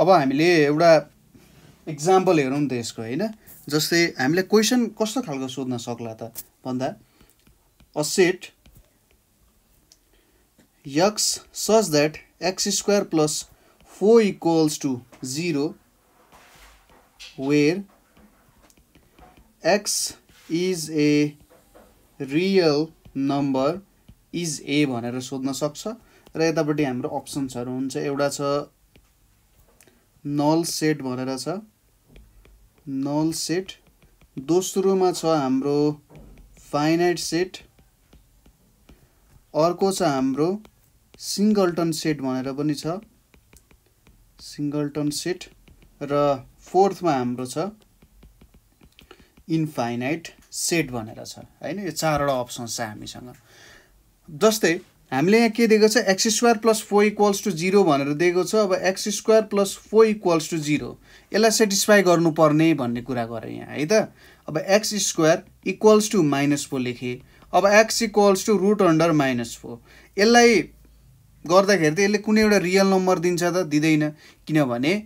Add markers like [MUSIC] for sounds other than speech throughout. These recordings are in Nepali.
अब हामीले एउटा इक्जाम्पल हेरौँ त यसको होइन जस्तै हामीले क्वेसन कस्तो खालको सोध्न सक्ला त भन्दा assert x such that x square plus four equals to zero where x is a real number is a भनेर सोध्न सक्छ र यतापट्टि हाम्रो अप्सन्सहरू हुन्छ एउटा छ नल सेट भनेर छ नल सेट दोस्रोमा छ हाम्रो फाइनाइट सेट अर्को छ हाम्रो सिङ्गलटन सेट भनेर पनि छ सिङ्गलटन सेट र फोर्थमा हाम्रो छ इनफाइनाइट सेट भनेर छ होइन यो चारवटा अप्सन छ हामीसँग जस्तै हामीले यहाँ के दिएको छ x square plus four equals to zero भनेर दिएको छ अब x square plus four equals to zero यसलाई सेटिस्फाई गर्नुपर्ने भन्ने कुरा गरेँ यहाँ है त अब x square equals to minus four लेखेँ अब x equals to root under minus four यसलाई गर्दाखेरि त यसले कुनै एउटा रियल नम्बर दिन्छ त दिँदैन किनभने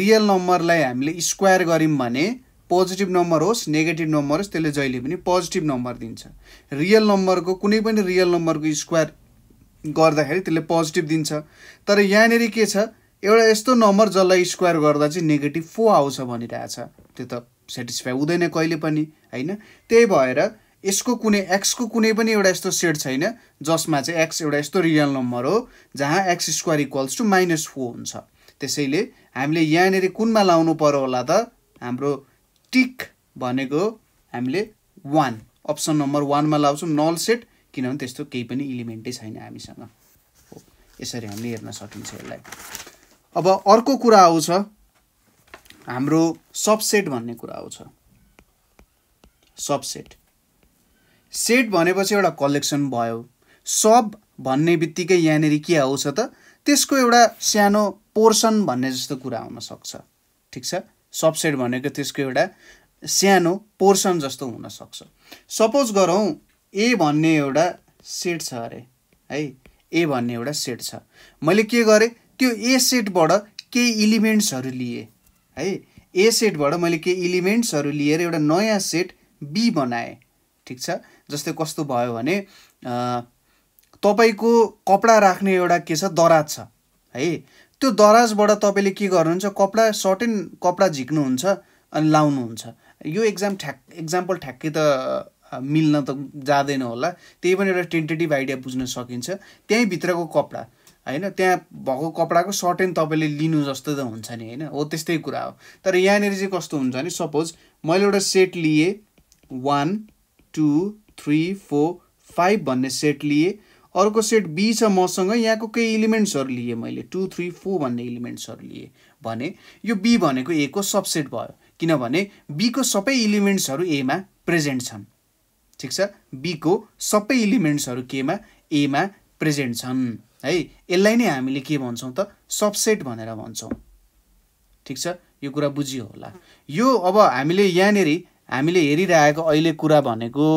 रियल नम्बरलाई हामीले स्क्वायर गऱ्यौँ भने पोजिटिभ नम्बर होस् नेगेटिभ नम्बर होस् त्यसले जहिले पनि पोजिटिभ नम्बर दिन्छ रियल नम्बरको कुनै पनि रियल नम्बरको स्क्वायर गर्दाखेरि त्यसले पोजिटिभ दिन्छ तर यहाँनिर के छ एउटा यस्तो नम्बर जसलाई स्क्वायर गर्दा चाहिँ नेगेटिभ फोर आउँछ भनिरहेछ त्यो त सेटिस्फाई हुँदैन कहिले पनि होइन त्यही भएर यसको कुनै एक्सको कुनै पनि एउटा यस्तो सेट छैन जसमा चाहिँ एक्स एउटा यस्तो रियल नम्बर हो जहाँ x square equals to minus four हुन्छ त्यसैले हामीले यहाँनिर कुनमा लाउनु पर्यो होला त हाम्रो टिक भनेको हामीले वान अप्सन नम्बर वानमा लाउँछौँ नल सेट किनभने त्यस्तो केही पनि इलिमेन्टै छैन हामीसँग हो यसरी हामीले हेर्न सकिन्छ यसलाई अब अर्को कुरा आउँछ हाम्रो सबसेट भन्ने कुरा आउँछ सबसेट सेट भनेपछि एउटा कलेक्सन भयो सब भन्ने बित्तिकै यहाँनिर के आउँछ त त्यसको एउटा सानो पोर्सन भन्ने जस्तो कुरा आउन सक्छ ठिक छ सबसेट भनेको त्यसको एउटा सानो पोर्सन जस्तो हुनसक्छ सपोज गरौँ ए भन्ने एउटा सेट छ अरे है ए भन्ने एउटा सेट छ मैले के गरेँ त्यो ए सेटबाट केही इलिमेन्ट्सहरू लिएँ है ए सेटबाट मैले केही इलिमेन्ट्सहरू लिएर एउटा नयाँ सेट बी बनाएँ ठिक छ जस्तै कस्तो भयो भने तपाईँको कपडा राख्ने एउटा के छ दराज छ है त्यो दराजबाट तपाईँले के गर्नुहुन्छ कपडा सर्टेन कपडा झिक्नुहुन्छ अनि लाउनुहुन्छ यो एक्जाम ठ्याक एक्जाम्पल ठ्याक्कै त मिल्न त जाँदैन होला त्यही पनि एउटा टेन्टेटिभ आइडिया बुझ्न सकिन्छ त्यहीँभित्रको कपडा होइन त्यहाँ भएको कपडाको सर्ट एन्ड तपाईँले लिनु जस्तो त हुन्छ नि होइन हो त्यस्तै कुरा हो तर यहाँनिर चाहिँ कस्तो हुन्छ भने सपोज मैले एउटा सेट लिएँ one two three four five भन्ने सेट लिएँ अर्को सेट बी छ मसँग यहाँको केही इलिमेन्ट्सहरू लिएँ मैले टू थ्री फोर भन्ने इलिमेन्ट्सहरू लिएँ भने यो बी भनेको ए को सबसेट भयो किनभने बीको सबै इलिमेन्ट्सहरू एमा प्रेजेन्ट छन् ठिक छ बीको सबै इलिमेन्ट्सहरू केमा एमा प्रेजेन्ट छन् है यसलाई नै हामीले के भन्छौँ त सबसेट भनेर भन्छौँ ठिक छ यो कुरा बुझियो होला यो अब हामीले यहाँनिर हामीले हेरिरहेको अहिले कुरा भनेको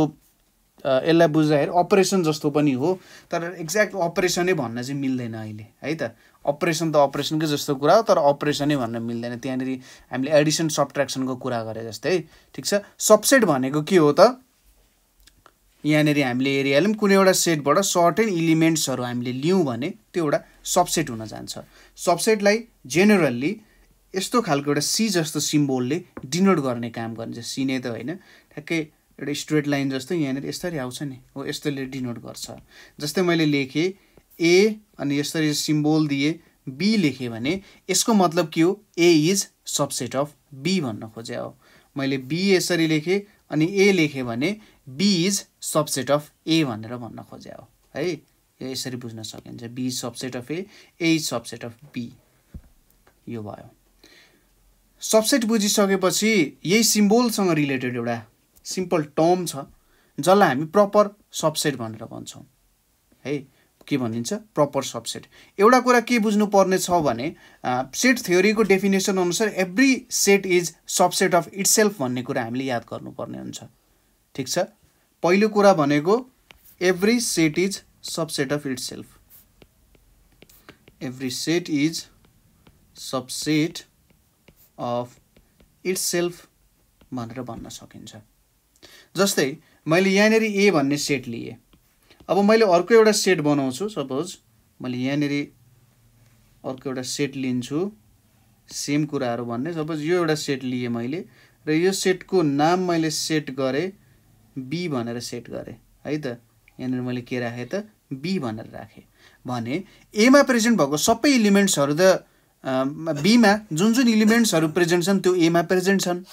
यसलाई बुझ्दाखेरि अपरेसन जस्तो पनि हो तर एक्ज्याक्ट अपरेसनै भन्न चाहिँ मिल्दैन अहिले है त अपरेसन त अपरेसनकै जस्तो कुरा हो तर अपरेसनै भन्न मिल्दैन त्यहाँनिर हामीले एडिसन सब्ट्रेक्सनको कुरा गरे जस्तै ठिक छ सबसेट भनेको के हो त यहाँनिर हामीले हेरिहाल्यौँ कुनै एउटा सेटबाट सर्टेन इलिमेन्ट्सहरू हामीले लियौँ भने त्यो एउटा सबसेट हुन जान्छ सबसेटलाई जेनरल्ली यस्तो खालको एउटा सी जस्तो सिम्बोलले डिनोट गर्ने काम गर्छ सी नै त होइन ठ्याक्कै एउटा स्ट्रेट लाइन जस्तो यहाँनिर यसरी आउँछ नि हो यस्तोले डिनोट गर्छ जस्तै मैले लेखेँ ए अनि यसरी सिम्बोल दिएँ बी लेखेँ भने यसको मतलब के हो A is subset of B भन्न खोजे हो मैले बी यसरी लेखेँ अनि ए लेख्यो भने B is subset of A भनेर भन्न खोज्या हो है यसरी बुझ्न सकिन्छ B is subset of A A is subset of B यो भयो सबसेट बुझिसकेपछि यही सिम्बोलसँग रिलेटेड एउटा सिम्पल टर्म छ जसलाई हामी प्रपर सबसेट भनेर भन्छौँ है के भनिन्छ प्रपर सबसेट एउटा कुरा के बुझ्नु पर्ने छ भने सेट थ्योरीको डेफिनेसन अनुसार every set is subset of itself भन्ने कुरा हामीले याद गर्नुपर्ने हुन्छ ठिक छ पहिलो कुरा भनेको every set is subset of itself every set is subset of itself भनेर भन्न सकिन्छ जस्तै मैले यहाँनिर ए भन्ने सेट लिएँ अब मैले अर्को एउटा सेट बनाउँछु सपोज मैले यहाँनिर अर्को एउटा सेट लिन्छु सेम कुराहरू भन्ने सपोज यो एउटा सेट लिएँ मैले र यो सेटको नाम मैले सेट गरेँ बी भनेर सेट गरेँ है त यहाँनिर मैले के राखेँ त बी भनेर राखेँ भने एमा प्रेजेन्ट भएको सबै इलिमेन्ट्सहरू त बीमा जुन जुन इलिमेन्ट्सहरू प्रेजेन्ट छन् त्यो एमा प्रेजेन्ट छन्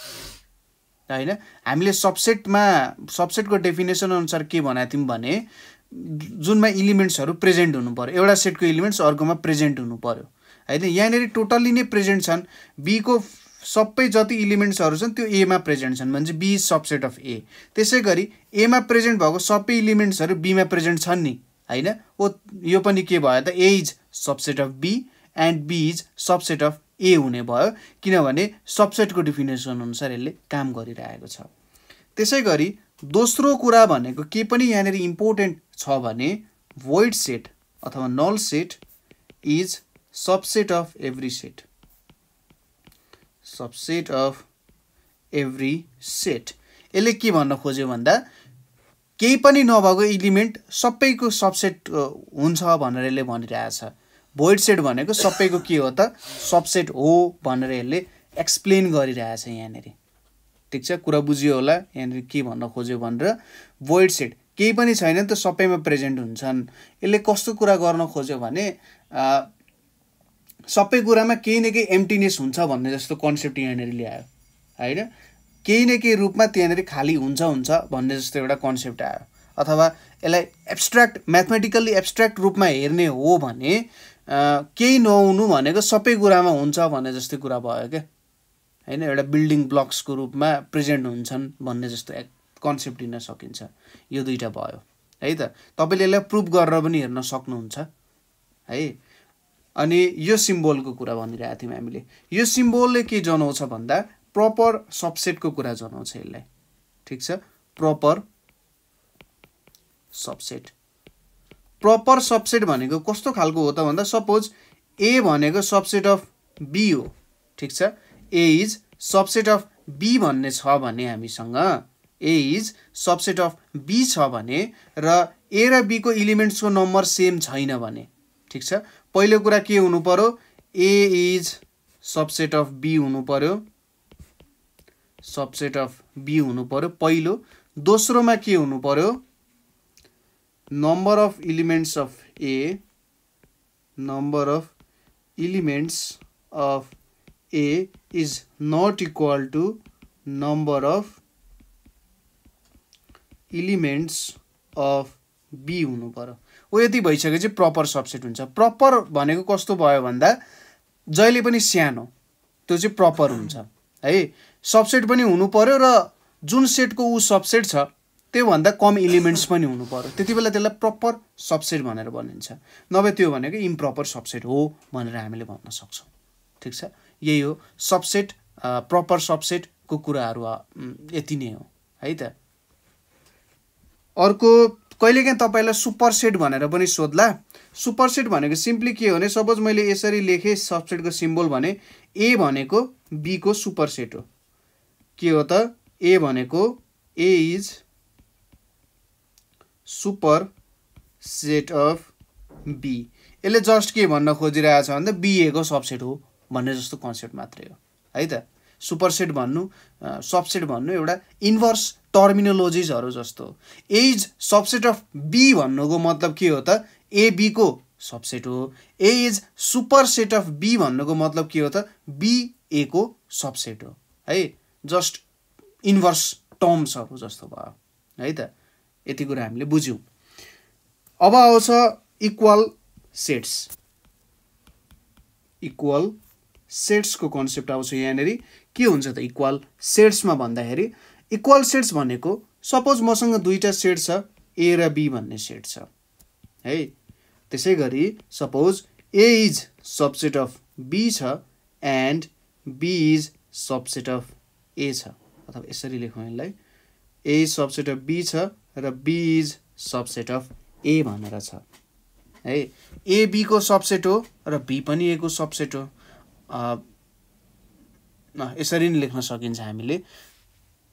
होइन हामीले सबसेटमा सबसेटको डेफिनेसन अनुसार के भनेको थियौँ भने जुनमा इलिमेन्ट्सहरू प्रेजेन्ट हुनु पऱ्यो एउटा सेटको इलिमेन्ट्स अर्कोमा प्रेजेन्ट हुनु पऱ्यो होइन यहाँनिर टोटल्ली नै प्रेजेन्ट छन् बीको सबै जति इलिमेन्ट्सहरू छन् त्यो एमा प्रेजेन्ट छन् भने B is subset of A त्यसै गरी एमा प्रेजेन्ट भएको सबै इलिमेन्ट्सहरू बीमा प्रेजेन्ट छन् नि होइन ओ यो पनि के भयो त A is subset of B and B is subset of A हुने भयो किनभने सबसेटको डिफिनेसन अनुसार यसले काम गरिरहेको छ त्यसै गरी दोस्रो कुरा भनेको के पनि यहाँनिर इम्पोर्टेन्ट छ भने void सेट अथवा null set is subset of every set subset of every set यसले के भन्न खोज्यो भन्दा केही पनि नभएको इलिमेन्ट सबैको सबसेट हुन्छ भनेर यसले भनिरहेछ भोइड सेट भनेको सबैको के हो त सबसेट हो भनेर यसले एक्सप्लेन गरिरहेछ यहाँनिर ठिक छ कुरा बुझ्यो होला यहाँनिर के भन्न खोज्यो भनेर भोइड सेट केही पनि छैन नि त सबैमा प्रेजेन्ट हुन्छन् यसले कस्तो कुरा गर्न खोज्यो भने सबै कुरामा केही न केही एम्टिनेस हुन्छ भन्ने जस्तो कन्सेप्ट यहाँनिर ल्यायो होइन केही न केही रूपमा त्यहाँनिर खाली हुन्छ हुन्छ भन्ने जस्तो एउटा कन्सेप्ट आयो अथवा यसलाई एब्स्ट्राक्ट म्याथमेटिकल्ली एब्स्ट्राक्ट रूपमा हेर्ने हो भने केही नहुनु भनेको सबै कुरामा हुन्छ भन्ने जस्तो कुरा भयो क्या होइन एउटा बिल्डिङ ब्लक्सको रूपमा प्रेजेन्ट हुन्छन् भन्ने जस्तो कन्सेप्ट लिन सकिन्छ यो दुइटा भयो है त तपाईँले यसलाई प्रुभ गरेर पनि हेर्न सक्नुहुन्छ है अनि यो सिम्बोलको कुरा भनिरहेको थियौँ हामीले यो सिम्बोलले के जनाउँछ भन्दा प्रपर सबसेटको कुरा जनाउँछ यसलाई ठिक छ प्रपर सबसेट प्रपर सबसेट भनेको कस्तो खालको हो त भन्दा सपोज ए भनेको सबसेट अफ बी हो ठिक छ A is subset of B भन्ने छ भने हामीसँग A is subset of B छ भने र ए र बीको इलिमेन्ट्सको नम्बर सेम छैन भने ठिक छ पहिलो कुरा के हुनु पऱ्यो A is subset of B हुनु पऱ्यो सबसेट अफ बी हुनु पऱ्यो पहिलो दोस्रोमा के हुनु पऱ्यो number of elements of A number of elements of A is not equal to number of elements of B हुनु पऱ्यो ऊ यति चाहिँ प्रपर सबसेट हुन्छ प्रपर भनेको कस्तो भयो भन्दा जहिले पनि सानो त्यो चाहिँ प्रपर हुन्छ है सबसेट पनि हुनु पऱ्यो र जुन सेटको ऊ सबसेट छ त्योभन्दा कम इलिमेन्ट्स पनि हुनु पऱ्यो त्यति बेला त्यसलाई प्रपर सबसेट भनेर भनिन्छ नभए त्यो भनेको इम्प्रपर सबसेट हो भनेर हामीले भन्न सक्छौँ ठिक छ यही हो सबसेट प्रपर सबसेटको कुराहरू यति नै हो है त अर्को कहिलेकाहीँ तपाईँलाई सुपर सेट भनेर पनि सोध्ला सुपर सेट भनेको सिम्पली के हो भने सपोज मैले यसरी लेखेँ सबसेटको सिम्बोल भने ए भनेको बीको सुपर सेट हो के हो त ए भनेको A is superset of B यसले जस्ट के भन्न खोजिरहेको छ भन्दा बिएको सबसेट हो भन्ने जस्तो कन्सेप्ट मात्रै हो है त सुपर सेट भन्नु सबसेट भन्नु एउटा इन्भर्स टर्मिनोलोजिसहरू जस्तो एज सबसेट अफ बी भन्नुको मतलब के हो त एबीको सबसेट हो A is superset of B भन्नुको मतलब के हो त बी ए सबसेट हो है जस्ट इन्भर्स टर्म्सहरू जस्तो भयो है त यति कुरा हामीले बुझ्यौँ अब आउँछ इक्वल सेट्स इक्वल सेट्सको कन्सेप्ट आउँछ यहाँनिर के हुन्छ त इक्वल सेट्समा भन्दाखेरि इक्वल सेट्स भनेको सपोज मसँग दुईवटा सेट छ ए र बी भन्ने सेट छ है त्यसै गरी suppose A is subset of B छ and B is subset of A छ अथवा यसरी लेखौँ यसलाई A is subset of B छ र B is subset of A भनेर छ है ए बीको सबसेट हो र बी पनि एको सबसेट हो यसरी नै लेख्न सकिन्छ हामीले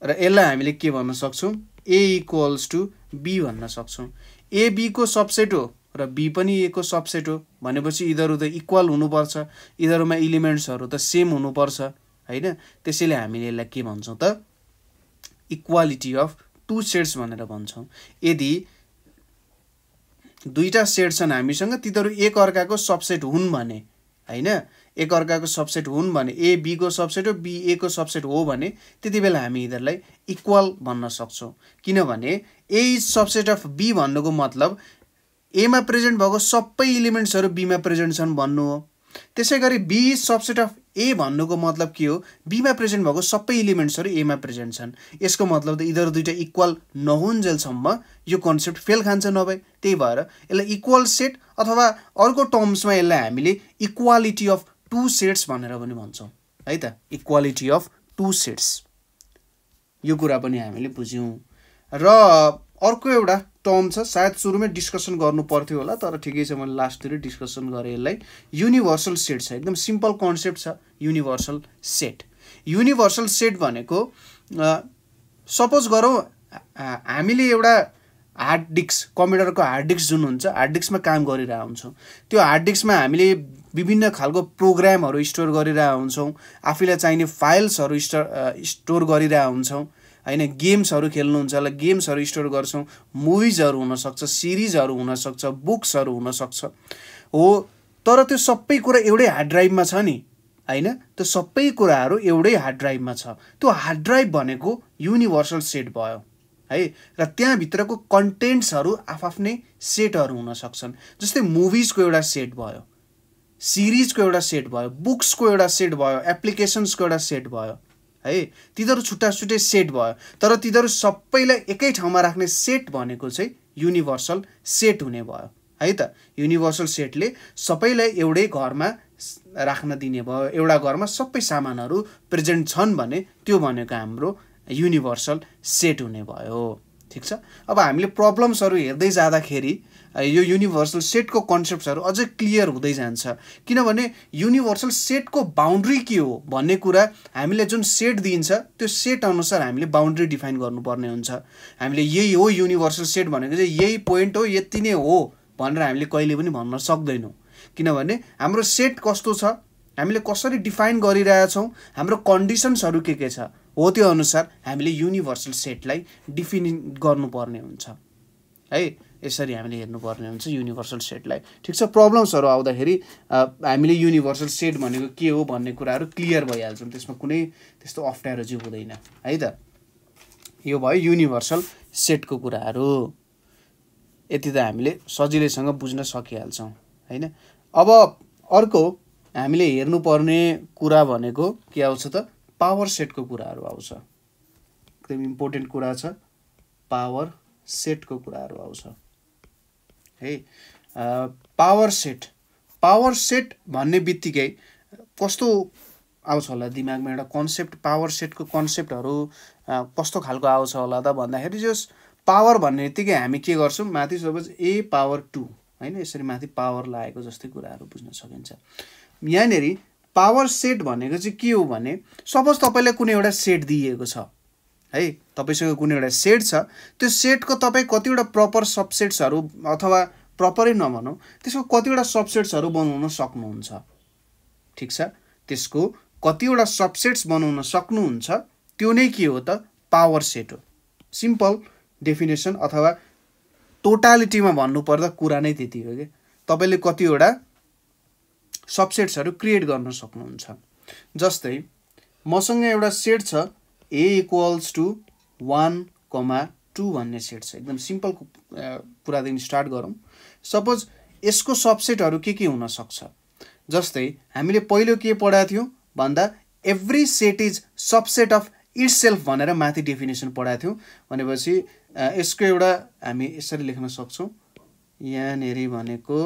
र यसलाई हामीले के भन्न सक्छौँ ए इक्वल्स टु बी भन्न सक्छौँ ए बीको सबसेट हो र बी पनि एको सबसेट हो भनेपछि यिनीहरू त इक्वल हुनुपर्छ यिनीहरूमा इलिमेन्ट्सहरू त सेम हुनुपर्छ होइन त्यसैले हामीले यसलाई के भन्छौँ त इक्वालिटी अफ टु सेट्स भनेर भन्छौँ यदि दुईवटा सेट छन् हामीसँग तिनीहरू एक अर्काको सबसेट हुन् भने होइन एकअर्काको सबसेट हुन् भने ए बीको सबसेट हो बी ए सबसेट हो भने त्यति बेला हामी यिनीहरूलाई इक्वल भन्न सक्छौँ किनभने A is subset of B भन्नुको मतलब एमा प्रेजेन्ट भएको सबै इलिमेन्ट्सहरू बीमा प्रेजेन्ट छन् भन्नु हो त्यसै गरी B is subset of A भन्नुको मतलब के हो बीमा प्रेजेन्ट भएको सबै इलिमेन्ट्सहरू एमा प्रेजेन्ट छन् यसको मतलब त यिनीहरू दुइटा इक्वल नहुन्जेलसम्म यो कन्सेप्ट फेल खान्छ नभए त्यही भएर यसलाई इक्वल सेट अथवा अर्को टर्म्समा यसलाई हामीले इक्वालिटी अफ टु सेट्स भनेर पनि भन्छौँ है त इक्वालिटी अफ टु सेट्स यो कुरा पनि हामीले बुझ्यौँ र अर्को एउटा टर्म छ सायद सुरुमै डिस्कसन गर्नु पर्थ्यो होला तर ठिकै छ मैले लास्टतिर डिस्कसन गरेँ यसलाई युनिभर्सल सेट छ एकदम सिम्पल कन्सेप्ट छ युनिभर्सल सेट युनिभर्सल सेट भनेको सपोज गरौँ हामीले एउटा हार्ड डिस्क कम्प्युटरको हार्ड डिस्क जुन हुन्छ हार्ड डिस्कमा काम गरिरहेको हुन्छौँ त्यो हार्ड डिस्कमा हामीले विभिन्न खालको प्रोग्रामहरू स्टोर गरिरह हुन्छौँ आफैलाई चाहिने फाइल्सहरू स्टोर स्टोर गरिरह हुन्छौँ होइन गेम्सहरू खेल्नुहुन्छ होला गेम्सहरू स्टोर गर्छौँ मुभिजहरू हुनसक्छ सिरिजहरू हुनसक्छ बुक्सहरू हुनसक्छ हो तर त्यो सबै कुरा एउटै हार्ड ड्राइभमा छ नि होइन त्यो सबै कुराहरू एउटै हार्ड ड्राइभमा छ त्यो हार्ड ड्राइभ भनेको युनिभर्सल सेट भयो है र त्यहाँभित्रको कन्टेन्ट्सहरू आफआफ्नै सेटहरू हुनसक्छन् जस्तै मुभिजको एउटा सेट भयो सिरिजको एउटा सेट भयो बुक्सको एउटा सेट भयो एप्लिकेसन्सको एउटा सेट भयो है तिनीहरू छुट्टा छुट्टै सेट भयो तर तिनीहरू सबैलाई एकै ठाउँमा राख्ने सेट भनेको चाहिँ युनिभर्सल सेट हुने भयो है त युनिभर्सल सेटले सबैलाई एउटै घरमा राख्न दिने भयो एउटा घरमा सबै सामानहरू प्रेजेन्ट छन् भने त्यो भनेको हाम्रो युनिभर्सल सेट हुने भयो ठिक छ अब हामीले प्रब्लम्सहरू हेर्दै जाँदाखेरि यो युनिभर्सल सेटको कन्सेप्टहरू अझै क्लियर हुँदै जान्छ किनभने युनिभर्सल सेटको बााउन्ड्री के हो भन्ने कुरा हामीले जुन सेट दिइन्छ त्यो सेट अनुसार हामीले बााउन्ड्री डिफाइन गर्नुपर्ने हुन्छ हामीले यही हो युनिभर्सल सेट भनेको चाहिँ यही पोइन्ट हो यति नै हो भनेर हामीले कहिले पनि भन्न सक्दैनौँ किनभने हाम्रो सेट कस्तो छ हामीले कसरी डिफाइन गरिरहेछौँ हाम्रो कन्डिसन्सहरू के के छ हो त्यो अनुसार हामीले युनिभर्सल सेटलाई डिफिनि गर्नुपर्ने हुन्छ है यसरी हामीले हेर्नुपर्ने हुन्छ युनिभर्सल सेटलाई ठिक छ प्रब्लम्सहरू आउँदाखेरि हामीले युनिभर्सल सेट भनेको के हो भन्ने कुराहरू क्लियर भइहाल्छौँ त्यसमा कुनै त्यस्तो अप्ठ्यारो चाहिँ हुँदैन है त यो भयो युनिभर्सल सेटको कुराहरू यति त हामीले सजिलैसँग बुझ्न सकिहाल्छौँ होइन अब अर्को हामीले हेर्नुपर्ने कुरा भनेको के आउँछ त पावर सेटको कुराहरू आउँछ एकदम इम्पोर्टेन्ट कुरा छ पावर सेटको कुराहरू आउँछ है पावर सेट पावर सेट भन्ने बित्तिकै कस्तो आउँछ होला दिमागमा एउटा कन्सेप्ट पावर सेटको कन्सेप्टहरू कस्तो खालको आउँछ होला त भन्दाखेरि जस पावर भन्ने बित्तिकै हामी के गर्छौँ माथि सपोज ए पावर टू होइन यसरी माथि पावर लागेको जस्तै कुराहरू बुझ्न सकिन्छ यहाँनिर पावर सेट भनेको चाहिँ के हो भने सपोज तपाईँलाई कुनै एउटा सेट दिइएको छ है तपाईँसँग कुनै एउटा सेट छ त्यो सेटको तपाईँ कतिवटा प्रपर सबसेट्सहरू अथवा प्रपरै नभनौँ त्यसको कतिवटा सबसेट्सहरू बनाउन सक्नुहुन्छ ठिक छ त्यसको कतिवटा सबसेट्स बनाउन सक्नुहुन्छ त्यो नै के हो त पावर सेट हो सिम्पल डेफिनेसन अथवा टोटालिटीमा भन्नुपर्दा कुरा नै त्यति हो कि तपाईँले कतिवटा सबसेट्सहरू क्रिएट गर्न सक्नुहुन्छ जस्तै मसँग एउटा सेट छ A equals to one comma two भन्ने सेट छ एकदम सिम्पल कुरादेखि स्टार्ट गरौँ सपोज यसको सबसेटहरू के के हुनसक्छ जस्तै हामीले पहिलो के पढाएको थियौँ भन्दा every set is subset of itself भनेर माथि डेफिनेसन पढाएको थियौँ भनेपछि यसको एउटा हामी यसरी लेख्न सक्छौँ यहाँनेरि भनेको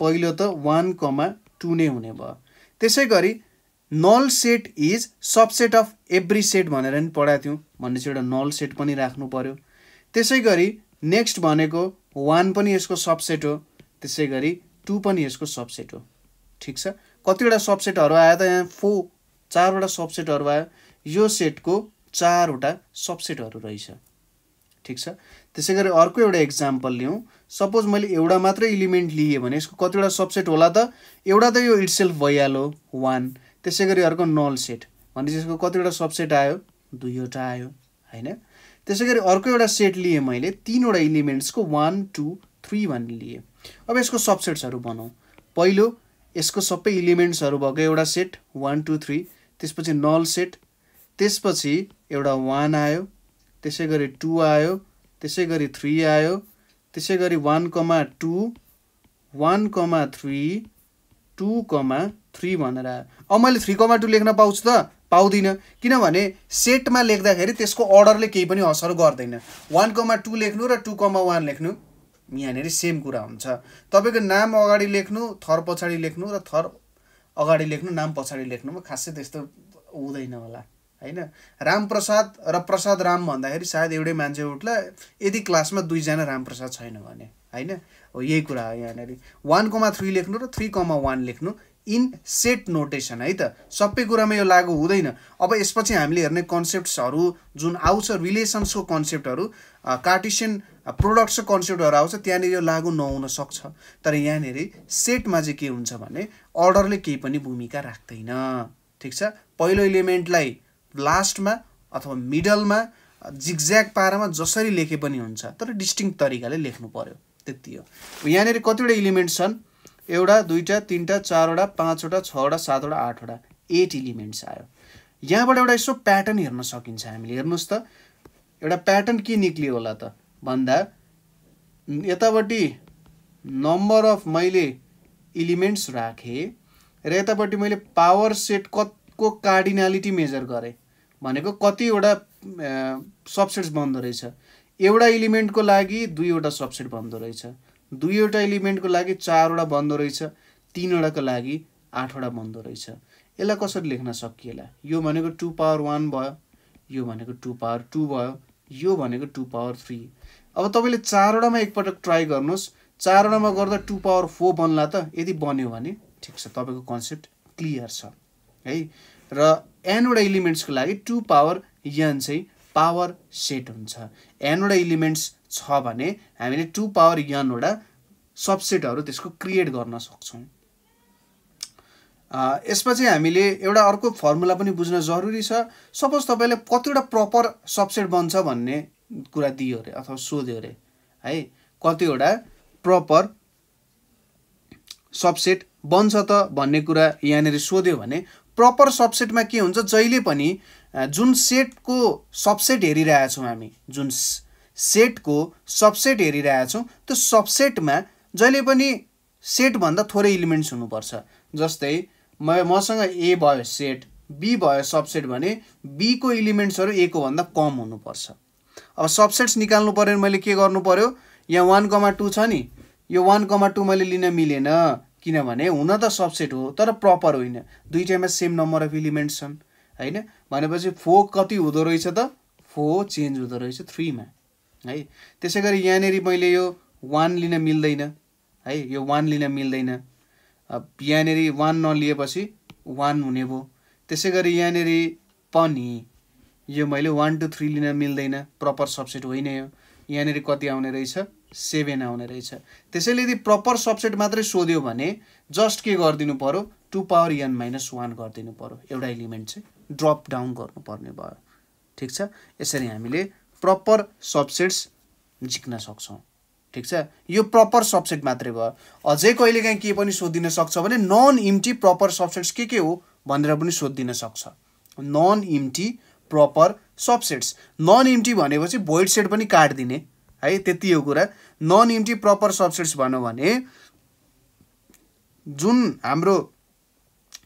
पहिलो त वान कमा टू नै हुने भयो त्यसै गरी null set is subset of every set भनेर नि पढाएको थियौँ चाहिँ एउटा नल सेट पनि राख्नु पऱ्यो त्यसै गरी नेक्स्ट भनेको वान पनि यसको सबसेट हो त्यसै गरी टू पनि यसको सबसेट हो ठिक छ कतिवटा सबसेटहरू आयो त यहाँ फोर चारवटा सबसेटहरू आयो यो सेटको चारवटा सबसेटहरू रहेछ ठिक छ त्यसै गरी अर्को एउटा इक्जाम्पल लिउँ सपोज मैले एउटा मात्रै इलिमेन्ट लिएँ भने यसको कतिवटा सबसेट होला त एउटा त यो इट्सेल्फ भइहाल्यो वान त्यसै गरी अर्को नल सेट भनेपछि यसको कतिवटा सबसेट आयो दुईवटा आयो होइन त्यसै गरी अर्को एउटा सेट लिएँ मैले तिनवटा इलिमेन्ट्सको वान टू थ्री भनेर लिएँ अब यसको सबसेट्सहरू बनाऊ पहिलो यसको सबै इलिमेन्ट्सहरू भएको एउटा सेट वान टू थ्री त्यसपछि नल सेट त्यसपछि एउटा वान आयो त्यसै गरी टू आयो त्यसै गरी थ्री आयो त्यसै गरी one comma two one comma three two comma three भनेर अब मैले थ्री कमा टू लेख्न पाउँछु त पाउँदिनँ किनभने सेटमा लेख्दाखेरि त्यसको अर्डरले केही पनि असर गर्दैन वान कमा टू लेख्नु र टु कमा वान लेख्नु यहाँनिर सेम कुरा हुन्छ तपाईँको नाम अगाडि लेख्नु थर पछाडि लेख्नु र थर अगाडि लेख्नु नाम पछाडि लेख्नुमा खासै त्यस्तो हुँदैन होला होइन रामप्रसाद र प्रसाद राम भन्दाखेरि सायद एउटै मान्छे उठला यदि क्लासमा दुईजना रामप्रसाद छैन भने होइन हो यही कुरा हो यहाँनिर वान कमा थ्री लेख्नु र थ्री कमा वान लेख्नु इन सेट नोटेसन है त सबै कुरामा यो लागु हुँदैन अब यसपछि हामीले हेर्ने कन्सेप्ट्सहरू जुन आउँछ रिलेसन्सको कन्सेप्टहरू कार्टिसियन प्रोडक्ट्सको कन्सेप्टहरू आउँछ त्यहाँनिर यो लागु नहुन सक्छ तर यहाँनिर सेटमा चाहिँ के हुन्छ भने अर्डरले केही पनि भूमिका राख्दैन ठिक छ पहिलो इलिमेन्टलाई लास्टमा अथवा मिडलमा जिगज्याग पारामा जसरी लेखे पनि हुन्छ तर डिस्टिङ तरिकाले लेख्नु पऱ्यो त्यति हो यहाँनिर कतिवटा इलिमेन्ट्स छन् एउटा दुईवटा तिनवटा चारवटा पाँचवटा छवटा सातवटा आठवटा एट इलिमेन्ट्स आयो यहाँबाट एउटा यसो प्याटर्न हेर्न सकिन्छ हामीले हेर्नुहोस् त एउटा प्याटर्न के निक्लियो होला त भन्दा यतापट्टि नम्बर अफ मैले इलिमेन्ट्स राखेँ र यतापट्टि मैले पावर सेट कतको कार्डिनालिटी मेजर गरेँ भनेको कतिवटा सबसेट्स बन्दो रहेछ एउटा इलिमेन्टको लागि दुईवटा सबसेट बन्दो रहेछ दुईवटा इलिमेन्टको लागि चारवटा बन्दो रहेछ तिनवटाको लागि आठवटा बन्दो रहेछ यसलाई कसरी लेख्न सकिएला यो भनेको टु पावर वान भयो यो भनेको टु पावर टू भयो यो भनेको टु पावर थ्री अब तपाईँले चारवटामा एकपटक ट्राई गर्नुहोस् चारवटामा गर्दा टु पावर फोर बन्ला त यदि बन्यो भने ठिक छ तपाईँको कन्सेप्ट क्लियर छ है र एनवटा इलिमेन्ट्सको लागि टु पावर यन चाहिँ पावर सेट हुन्छ एनवटा इलिमेन्ट्स छ भने हामीले टु पावर यनवटा सबसेटहरू त्यसको क्रिएट गर्न सक्छौँ यसमा चाहिँ हामीले एउटा अर्को फर्मुला पनि बुझ्न जरुरी छ सपोज तपाईँले कतिवटा प्रपर सबसेट बन्छ भन्ने कुरा दियो अरे अथवा सोध्यो अरे है कतिवटा प्रपर सबसेट बन्छ त भन्ने कुरा यहाँनिर सोध्यो भने प्रपर सबसेटमा के हुन्छ जहिले पनि जुन सेटको सबसेट हेरिरहेछौँ हामी जुन सेटको सबसेट हेरिरहेछौँ त्यो सबसेटमा जहिले पनि सेटभन्दा थोरै इलिमेन्ट्स हुनुपर्छ जस्तै म मसँग ए भयो सेट बी भयो सबसेट भने बीको इलिमेन्ट्सहरू एको भन्दा कम हुनुपर्छ अब सबसेट्स निकाल्नु पऱ्यो भने मैले के गर्नु पऱ्यो यहाँ वान कमा टू छ नि यो वान कमा टू मैले लिन मिलेन किनभने हुन त सबसेट हो तर प्रपर होइन दुइटैमा सेम नम्बर अफ इलिमेन्ट्स छन् होइन भनेपछि फोर कति हुँदो रहेछ त फोर चेन्ज हुँदो रहेछ थ्रीमा है त्यसै गरी यहाँनिर मैले यो वान लिन मिल्दैन है यो वान लिन मिल्दैन यहाँनिर वान नलिएपछि वान हुने भयो त्यसै गरी यहाँनिर पनि यो मैले वान टू थ्री लिन मिल्दैन प्रपर सबसेट होइन यो यहाँनिर कति आउने रहेछ सेभेन आउने रहेछ त्यसैले यदि प्रपर सबसेट मात्रै सोध्यो भने जस्ट के गरिदिनु पऱ्यो two power n minus one गरिदिनु पऱ्यो एउटा इलिमेन्ट चाहिँ ड्रप डाउन गर्नुपर्ने भयो ठिक छ यसरी हामीले प्रपर सबसेट्स जिक्न सक्छौँ ठिक छ यो प्रपर सबसेट मात्रै भयो अझै कहिलेकाहीँ के पनि सोधिन सक्छ भने नन इम्टी प्रपर सबसेट्स के के हो भनेर पनि सोधिदिन सक्छ non empty proper subsets non empty भनेपछि भोइड सेट पनि काटिदिने है त्यति हो कुरा नन इम्टी प्रपर सब्सिड्स भनौँ भने जुन हाम्रो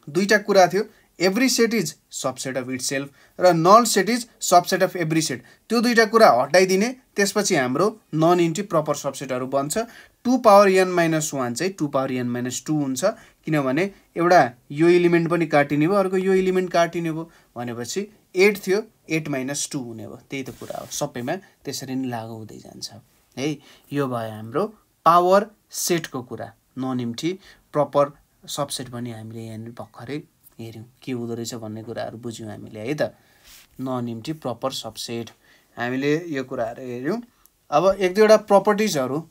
दुईवटा कुरा थियो every set is subset of itself र null set is subset of every set त्यो दुईवटा कुरा हटाइदिने त्यसपछि हाम्रो नन इन्टी प्रपर सबसेटहरू बन्छ two power n minus one चाहिँ two power n minus two हुन्छ किनभने एउटा यो इलिमेन्ट पनि काटिने भयो अर्को यो इलिमेन्ट काटिने भयो भनेपछि एट थियो एट माइनस टू हुने भयो त्यही त कुरा हो सबैमा त्यसरी नै लागु हुँदै जान्छ है यो भयो हाम्रो पावर सेटको कुरा ननिम्ठी प्रपर सबसेट पनि हामीले यहाँनिर भर्खरै हेऱ्यौँ के हुँदो रहेछ भन्ने कुराहरू बुझ्यौँ हामीले है त ननिम्ठी प्रपर सबसेट हामीले यो कुराहरू हेऱ्यौँ अब एक दुईवटा प्रपर्टिजहरू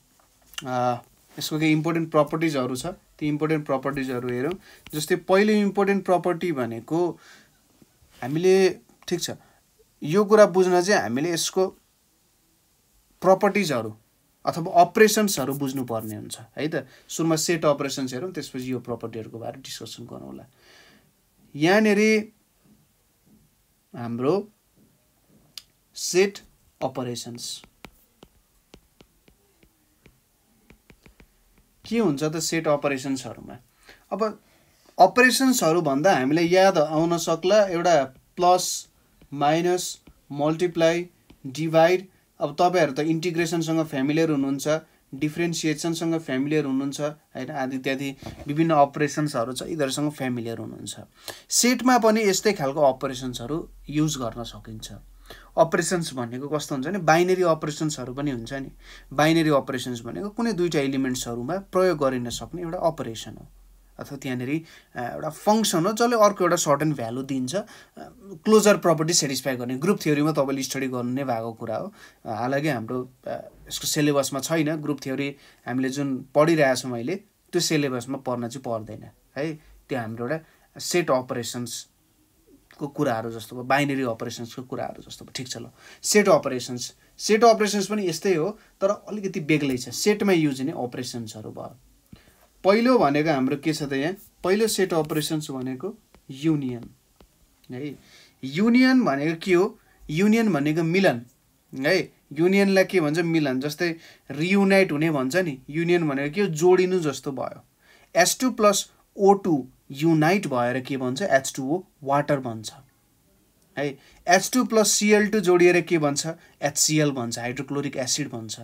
यसको केही इम्पोर्टेन्ट प्रपर्टिजहरू छ ती इम्पोर्टेन्ट प्रपर्टिजहरू हेऱ्यौँ जस्तै पहिलो इम्पोर्टेन्ट प्रपर्टी भनेको हामीले ठिक छ यो कुरा बुझ्न चाहिँ हामीले यसको प्रपर्टिजहरू अथवा अपरेसन्सहरू बुझ्नुपर्ने हुन्छ है त सुरुमा सेट अपरेसन्स हेरौँ त्यसपछि यो प्रपर्टीहरूको बारे डिस्कसन गरौँला यहाँनिर हाम्रो सेट अपरेसन्स के हुन्छ त सेट अपरेसन्सहरूमा अब अपरेसन्सहरू भन्दा हामीलाई याद आउन सक्ला एउटा प्लस माइनस मल्टिप्लाई डिभाइड अब तपाईँहरू त इन्टिग्रेसनसँग फेमिलियर हुनुहुन्छ डिफ्रेन्सिएसनसँग फेमिलियर हुनुहुन्छ होइन आदि इत्यादि विभिन्न अपरेसन्सहरू छ यिनीहरूसँग फेमिलियर हुनुहुन्छ सेटमा पनि यस्तै खालको अपरेसन्सहरू युज गर्न सकिन्छ अपरेसन्स भनेको कस्तो हुन्छ भने बाइनेरी अपरेसन्सहरू पनि हुन्छ नि बाइनेरी अपरेसन्स भनेको कुनै दुईवटा इलिमेन्ट्सहरूमा प्रयोग गरिन सक्ने एउटा अपरेसन हो अथवा त्यहाँनिर एउटा फङ्सन हो जसले अर्को एउटा सर्टन भ्यालु दिन्छ क्लोजर प्रपर्टी सेटिस्फाई गर्ने ग्रुप थ्योरीमा तपाईँले स्टडी गर्नु नै भएको कुरा हो हालाकि हाम्रो यसको सिलेबसमा छैन ग्रुप थ्योरी हामीले जुन छौँ अहिले त्यो सिलेबसमा पर्न चाहिँ पर्दैन है त्यो हाम्रो एउटा सेट अपरेसन्सको कुराहरू जस्तो भयो बाइनेरी अपरेसन्सको कुराहरू जस्तो भयो ठिक छ ल सेट अपरेसन्स सेट अपरेसन्स पनि यस्तै हो तर अलिकति बेग्लै छ सेटमा युज हुने अपरेसन्सहरू भयो पहिलो भनेको हाम्रो के छ त यहाँ पहिलो सेट अफ अपरेसन्स भनेको युनियन है युनियन भनेको के हो युनियन भनेको मिलन है युनियनलाई के भन्छ मिलन जस्तै रियुनाइट हुने भन्छ नि युनियन भनेको के हो जोडिनु जस्तो भयो H two plus O two unite भएर के भन्छ एच टू ओ वाटर भन्छ है H two plus Cl two जोडिएर के भन्छ एचसिएल भन्छ हाइड्रोक्लोरिक एसिड भन्छ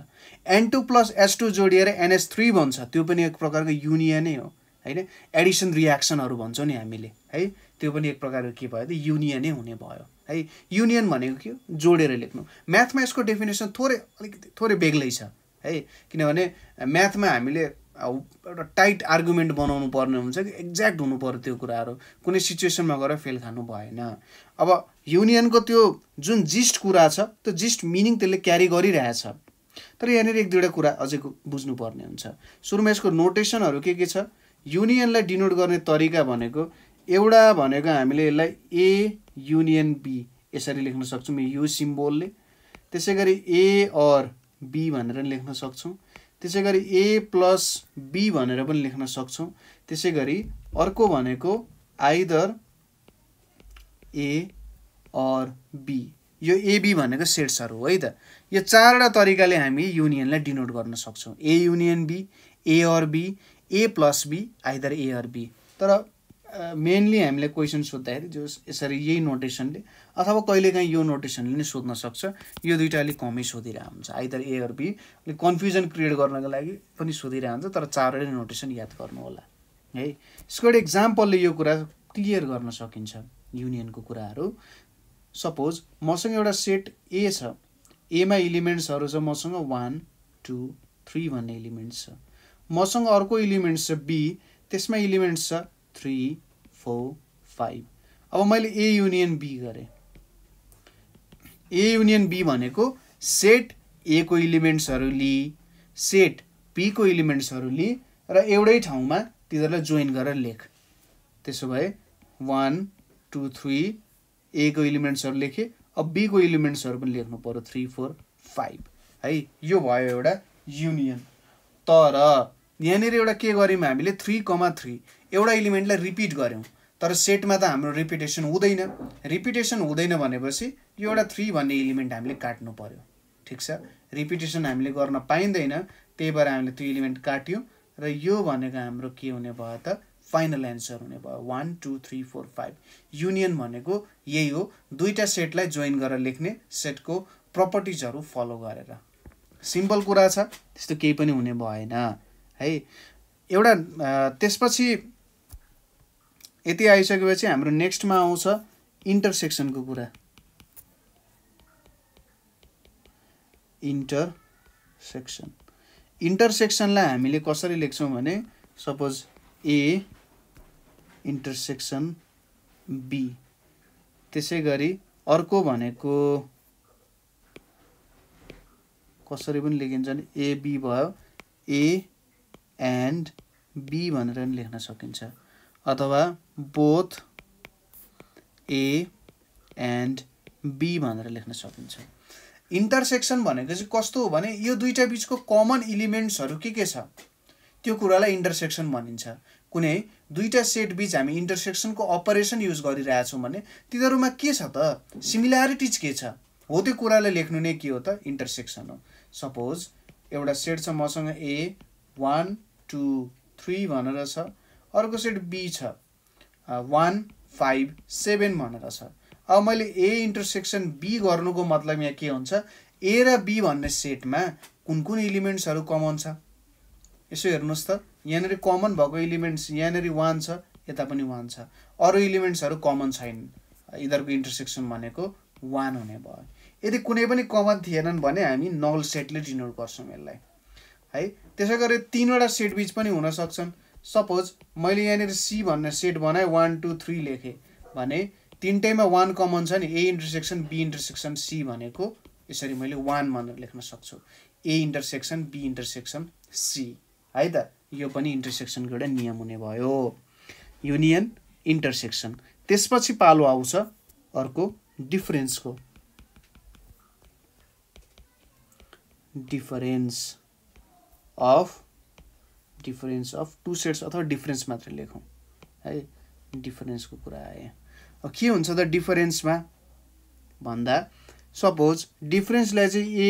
N two plus H two जोडिएर एनएच थ्री भन्छ त्यो पनि एक प्रकारको युनियनै हो होइन एडिसन रियाक्सनहरू भन्छौँ नि हामीले है त्यो पनि एक प्रकारको के भयो त युनियनै हुने भयो है युनियन भनेको के हो जोडेर लेख्नु म्याथमा यसको डेफिनेसन थोरै अलिकति थोरै बेग्लै छ है किनभने म्याथमा हामीले एउटा टाइट आर्गुमेन्ट बनाउनु पर्ने हुन्छ कि एक्ज्याक्ट हुनु पर्यो त्यो कुराहरू कुनै सिचुएसनमा गएर फेल खानु भएन अब युनियनको त्यो जुन जिस्ट कुरा छ त्यो जिस्ट मिनिङ त्यसले क्यारी गरिरहेछ तर यहाँनिर एक दुईवटा कुरा अझै बुझ्नुपर्ने हुन्छ सुरुमा यसको नोटेसनहरू के के छ युनियनलाई डिनोट गर्ने तरिका भनेको एउटा भनेको हामीले यसलाई ए युनियन बी यसरी लेख्न सक्छौँ यो सिम्बोलले त्यसै गरी ए अर बी भनेर लेख्न सक्छौँ त्यसै गरी ए प्लस बी भनेर पनि लेख्न सक्छौँ त्यसै गरी अर्को भनेको आइदर ए अर बी यो एबी भनेको सेट्सहरू हो है त यो चारवटा तरिकाले हामी युनियनलाई डिनोट गर्न सक्छौँ A union B A or B A plus B either A or B तर मेनली हामीले क्वेसन सोद्धाखेरि जो यसरी यही नोटेसनले अथवा कहिलेकाहीँ यो नोटेसनले नै सोध्न सक्छ यो दुइटा अलिक कमै सोधिरहेको हुन्छ आइदर ए अर बी अलिक कन्फ्युजन क्रिएट गर्नको लागि पनि सोधिरहेको हुन्छ तर चारवटै नोटेसन याद गर्नु होला है यसको एउटा इक्जाम्पलले यो कुरा क्लियर गर्न सकिन्छ युनियनको कुराहरू सपोज मसँग एउटा सेट ए छ एमा इलिमेन्ट्सहरू छ मसँग वान टू थ्री भन्ने इलिमेन्ट्स छ मसँग अर्को इलिमेन्ट्स छ बी त्यसमा इलिमेन्ट्स छ थ्री फोर फाइभ अब मैले ए युनियन बी गरेँ ए युनियन बी भनेको सेट ए को इलिमेन्ट्सहरू लिई सेट पीको इलिमेन्ट्सहरू लिई र एउटै ठाउँमा तिनीहरूलाई जोइन गरेर लेख त्यसो भए वान टू थ्री को इलिमेन्ट्सहरू लेखेँ अब बीको इलिमेन्ट्सहरू पनि लेख्नु पऱ्यो थ्री फोर फाइभ है यो भयो एउटा युनियन तर यहाँनिर एउटा के गऱ्यौँ हामीले थ्री कमा थ्री एउटा इलिमेन्टलाई रिपिट गऱ्यौँ तर सेटमा त हाम्रो रिपिटेसन हुँदैन रिपिटेसन हुँदैन भनेपछि यो एउटा थ्री भन्ने इलिमेन्ट हामीले काट्नु पऱ्यो ठिक छ रिपिटेसन हामीले गर्न पाइँदैन त्यही भएर हामीले त्यो इलिमेन्ट काट्यौँ र यो भनेको हाम्रो के हुने भयो त फाइनल एन्सर हुने भयो one two three four five union भनेको यही हो दुईवटा सेटलाई जोइन गरेर लेख्ने सेटको प्रपर्टिजहरू फलो गरेर सिम्पल कुरा छ त्यस्तो केही पनि हुने भएन है एउटा त्यसपछि यति आइसकेपछि हाम्रो नेक्स्टमा आउँछ इन्टरसेक्सनको कुरा इन्टरसेक्सन इन्टरसेक्सनलाई हामीले कसरी लेख्छौँ भने सपोज ए इन्टरसेक्सन बी त्यसै गरी अर्को भनेको कसरी पनि लेखिन्छ भने एबी भयो ए एन्ड बी भनेर पनि लेख्न सकिन्छ अथवा बोथ ए एन्ड बी भनेर लेख्न सकिन्छ इन्टरसेक्सन भनेको चाहिँ कस्तो हो भने यो दुईवटा बिचको कमन इलिमेन्ट्सहरू के के छ त्यो कुरालाई इन्टरसेक्सन भनिन्छ कुनै दुईवटा सेट बिच हामी इन्टरसेक्सनको अपरेसन युज गरिरहेछौँ भने तिनीहरूमा के छ त सिमिल्यारिटिज के छ हो त्यो कुरालाई लेख्नु नै के हो त इन्टरसेक्सन हो सपोज एउटा सेट छ मसँग ए वान टू थ्री भनेर छ अर्को सेट बी छ वान फाइभ सेभेन भनेर छ अब मैले ए इन्टरसेक्सन बी गर्नुको मतलब यहाँ के हुन्छ ए र बी भन्ने सेटमा कुन कुन इलिमेन्ट्सहरू कमन छ यसो हेर्नुहोस् त यहाँनिर कमन भएको इलिमेन्ट्स यहाँनिर वान छ यता पनि वान छ अरू इलिमेन्ट्सहरू कमन छैन यिनीहरूको इन्टरसेक्सन भनेको वान हुने भयो यदि कुनै पनि कमन थिएनन् भने हामी नल सेटले डिनोट गर्छौँ यसलाई है त्यसै गरी तिनवटा सेट बिच पनि हुनसक्छन् सपोज मैले यहाँनिर सी भन्ने सेट बनाएँ वान टू थ्री लेखेँ भने तिनटैमा वान कमन छ नि A intersection B intersection C भनेको यसरी मैले वान भनेर लेख्न सक्छु A intersection B intersection C है त यो पनि इन्टरसेक्सनको एउटा नियम हुने भयो युनियन इन्टरसेक्सन त्यसपछि पालो आउँछ अर्को डिफरेन्सको difference of difference of two sets अथवा डिफरेन्स मात्र लेखौँ है डिफरेन्सको कुरा आयो के हुन्छ त डिफरेन्समा भन्दा सपोज डिफरेन्सलाई चाहिँ ए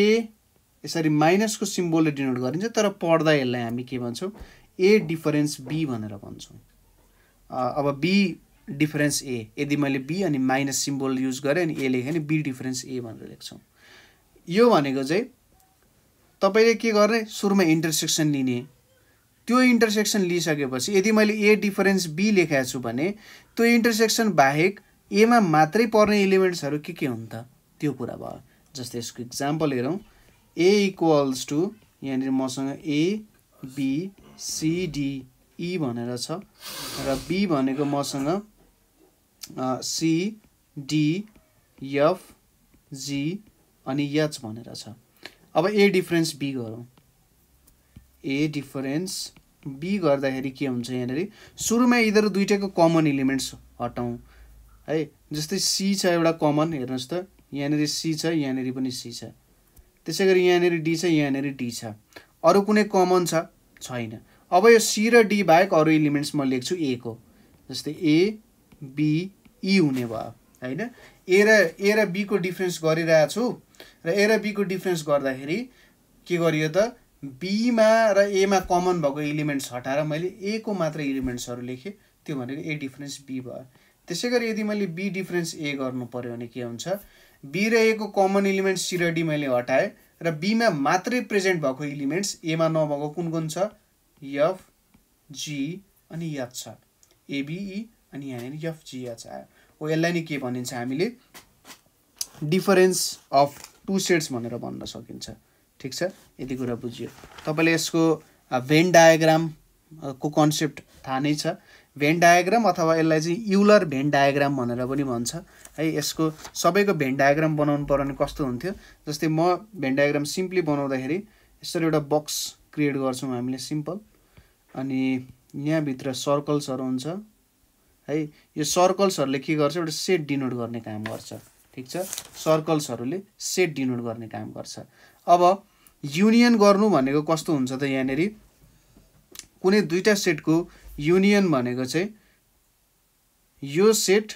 यसरी माइनसको सिम्बोलले डिनोट गरिन्छ तर पढ्दा यसलाई हामी के भन्छौँ ए डिफरेन्स बी भनेर भन्छौँ अब बी डिफरेन्स ए यदि मैले बी अनि माइनस सिम्बोल युज गरेँ अनि ए लेखेँ भने बी डिफरेन्स ए भनेर लेख्छौँ यो भनेको चाहिँ तपाईँले के गर्ने सुरुमा इन्टरसेक्सन लिने त्यो इन्टरसेक्सन लिइसकेपछि यदि मैले ए डिफरेन्स बी लेखाएको छु भने त्यो इन्टरसेक्सन बाहेक एमा मात्रै पर्ने इलिमेन्ट्सहरू के के हुन् त त्यो कुरा भयो जस्तै यसको इक्जाम्पल हेरौँ ए इक्वल्स टु यहाँनिर मसँग ए बी सिडी ई भनेर छ र बी भनेको मसँग सी डी एफ जी अनि एच भनेर छ अब ए डिफरेन्स बी गरौँ ए डिफरेन्स बी गर्दाखेरि के हुन्छ यहाँनिर सुरुमा यिनीहरू दुइटैको कमन इलिमेन्ट्स हटाउँ है जस्तै सी छ एउटा कमन हेर्नुहोस् त यहाँनिर सी छ यहाँनिर पनि सी छ त्यसै गरी यहाँनिर डी छ यहाँनिर डी छ अरू कुनै कमन छ छैन अब यो सी र डी बाहेक अरू इलिमेन्ट्स म लेख्छु ए को जस्तै ए बी ई हुने भयो होइन ए र ए र बीको डिफ्रेन्स गरिरहेको छु र ए र बीको डिफ्रेन्स गर्दाखेरि के गरियो त बीमा र एमा कमन भएको इलिमेन्ट्स हटाएर मैले ए को मात्र इलिमेन्ट्सहरू लेखेँ त्यो भनेको ए डिफरेन्स बी भयो त्यसै गरी यदि मैले बी डिफरेन्स ए गर्नु पऱ्यो भने के हुन्छ बी र एको कमन इलिमेन्ट्स सी र डी मैले हटाएँ र बीमा मात्रै प्रेजेन्ट भएको इलिमेन्ट्स एमा नभएको कुन कुन छ यफ जी अनि यच छ एबिई e अनि यहाँनिर यफ जी यच आयो हो यसलाई नै के भनिन्छ हामीले डिफरेन्स अफ टु सेट्स भनेर भन्न सकिन्छ ठिक छ यति कुरा बुझियो तपाईँले यसको भेन डायग्राम को कन्सेप्ट थाहा नै छ भेन डायग्राम अथवा यसलाई चाहिँ युलर भेन डायग्राम भनेर पनि भन्छ है यसको सबैको भेन डायग्राम बनाउनु पर्यो भने कस्तो हुन्थ्यो जस्तै म भेन डायग्राम सिम्पली बनाउँदाखेरि यसरी एउटा बक्स क्रिएट गर्छौँ हामीले सिम्पल अनि यहाँभित्र सर्कल्सहरू हुन्छ है यो सर्कल्सहरूले के गर्छ एउटा सेट डिनोट गर्ने काम गर्छ ठिक छ सर्कल्सहरूले सेट डिनोट गर्ने काम गर्छ अब युनियन गर्नु भनेको कस्तो हुन्छ त यहाँनिर कुनै दुईवटा सेटको युनियन भनेको चाहिँ यो सेट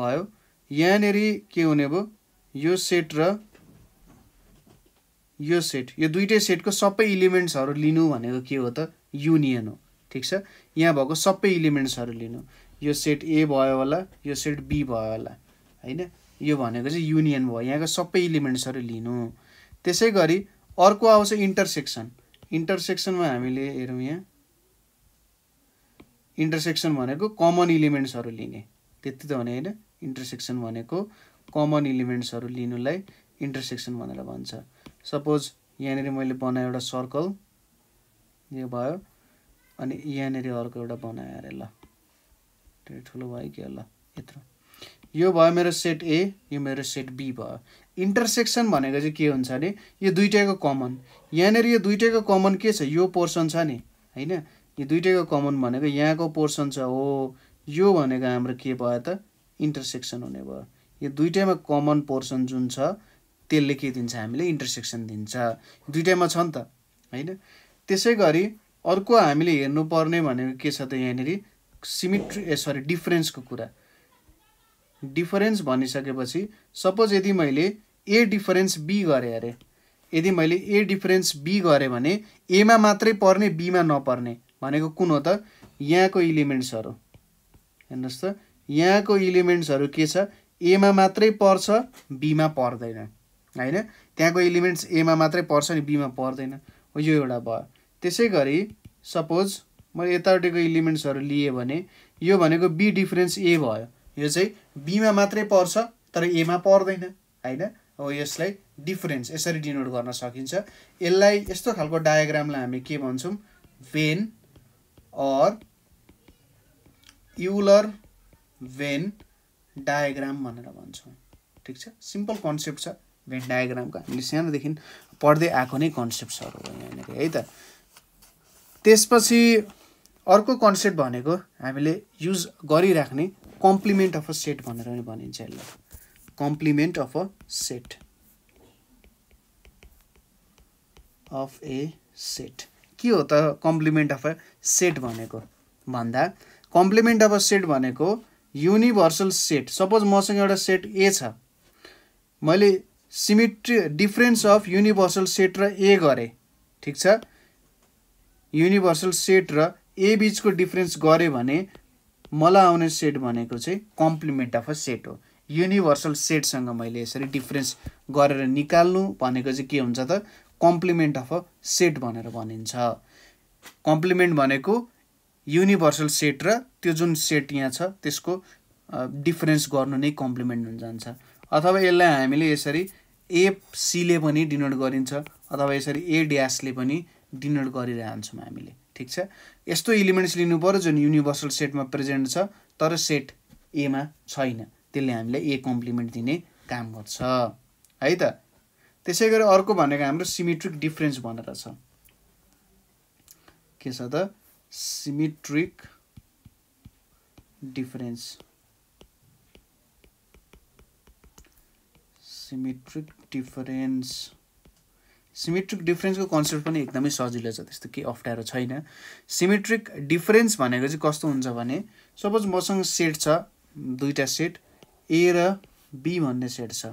भयो यहाँनिर के हुने भयो यो सेट र यो सेट यो दुइटै सेटको सबै इलिमेन्ट्सहरू लिनु भनेको के हो त युनियन हो ठिक छ यहाँ भएको सबै इलिमेन्ट्सहरू लिनु यो सेट ए भयो होला यो सेट बी भयो होला होइन यो भनेको चाहिँ युनियन भयो यहाँको सबै इलिमेन्ट्सहरू लिनु त्यसै गरी अर्को आउँछ इन्टरसेक्सन इन्टरसेक्सनमा हामीले हेरौँ यहाँ इन्टरसेक्सन भनेको कमन इलिमेन्ट्सहरू लिने त्यति त भने होइन इन्टरसेक्सन भनेको कमन इलिमेन्ट्सहरू लिनुलाई इन्टरसेक्सन भनेर भन्छ सपोज यहाँनिर मैले बनाएँ एउटा सर्कल यो भयो अनि यहाँनिर अर्को एउटा बनाएँ अरे ल ठुलो भयो कि ल यत्रो यो भयो मेरो सेट ए यो मेरो सेट बी भयो इन्टरसेक्सन भनेको चाहिँ के हुन्छ भने यो दुइटैको कमन यहाँनिर यो दुइटैको कमन के छ यो पोर्सन छ नि होइन यो दुइटैको कमन भनेको यहाँको पोर्सन छ हो यो भनेको हाम्रो के भयो त इन्टरसेक्सन हुने भयो यो दुइटैमा कमन पोर्सन जुन छ त्यसले के दिन्छ हामीले इन्टरसेक्सन दिन्छ दुइटैमा छ नि त होइन त्यसै गरी अर्को हामीले हेर्नुपर्ने भनेको के छ त यहाँनिर सिमिट्री ए सरी डिफरेन्सको कुरा डिफरेन्स भनिसकेपछि सपोज यदि मैले ए डिफरेन्स बी गरेँ अरे यदि मैले ए डिफरेन्स बी गरेँ भने एमा मात्रै पर्ने बीमा नपर्ने भनेको कुन हो त यहाँको इलिमेन्ट्सहरू हेर्नुहोस् त यहाँको इलिमेन्ट्सहरू के छ एमा मात्रै पर्छ बीमा पर्दैन होइन त्यहाँको इलिमेन्ट्स एमा मात्रै पर्छ नि बीमा पर्दैन हो यो एउटा भयो त्यसै गरी सपोज मैले यतापट्टिको इलिमेन्ट्सहरू लिएँ भने यो भनेको बी डिफरेन्स ए भयो यो चाहिँ बीमा मात्रै पर्छ तर एमा पर्दैन होइन अब यसलाई डिफरेन्स यसरी डिनोट गर्न सकिन्छ यसलाई यस्तो खालको डायग्रामलाई हामी के भन्छौँ Venn or Euler Venn diagram भनेर भन्छौँ ठिक छ सिम्पल कन्सेप्ट छ भेन डायग्रामको हामीले सानोदेखि पढ्दै आएको नै कन्सेप्टहरू हो यहाँनिर है त त्यसपछि अर्को कन्सेप्ट भनेको हामीले युज गरिराख्ने कम्प्लिमेन्ट अफ अ सेट भनेर पनि भनिन्छ यसलाई complement of a set of a set के हो त कम्प्लिमेन्ट अफ अ सेट भनेको भन्दा कम्प्लिमेन्ट अफ अ सेट भनेको युनिभर्सल सेट सपोज मसँग एउटा सेट ए छ मैले symmetry difference of universal set र ए गरेँ ठिक छ युनिभर्सल सेट र ए बिचको डिफरेन्स गरेँ भने मलाई आउने सेट भनेको चाहिँ कम्प्लिमेन्ट अफ अ सेट हो युनिभर्सल सेटसँग मैले यसरी डिफ्रेन्स गरेर निकाल्नु भनेको चाहिँ के हुन्छ त कम्प्लिमेन्ट अफ अ सेट भनेर भनिन्छ कम्प्लिमेन्ट भनेको युनिभर्सल सेट र त्यो जुन सेट यहाँ छ त्यसको डिफरेन्स गर्नु नै कम्प्लिमेन्ट हुन जान्छ अथवा यसलाई हामीले यसरी सीले पनि डिनोट गरिन्छ अथवा यसरी ए ड्यासले पनि डिनोट गरिरहन्छौँ हामीले ठिक छ यस्तो इलिमेन्ट्स लिनु पऱ्यो जुन युनिभर्सल सेटमा प्रेजेन्ट छ तर सेट एमा छैन त्यसले हामीलाई ए कम्प्लिमेन्ट दिने काम गर्छ है त त्यसै गरी अर्को भनेको हाम्रो सिमेट्रिक डिफ्रेन्स भनेर छ के छ त symmetric difference symmetric difference symmetric डिफरेन्सको कन्सेप्ट पनि एकदमै सजिलो छ त्यस्तो केही अप्ठ्यारो छैन सिमेट्रिक डिफरेन्स भनेको चाहिँ कस्तो हुन्छ भने सपोज मसँग सेट छ दुईवटा सेट ए र बी भन्ने सेट छ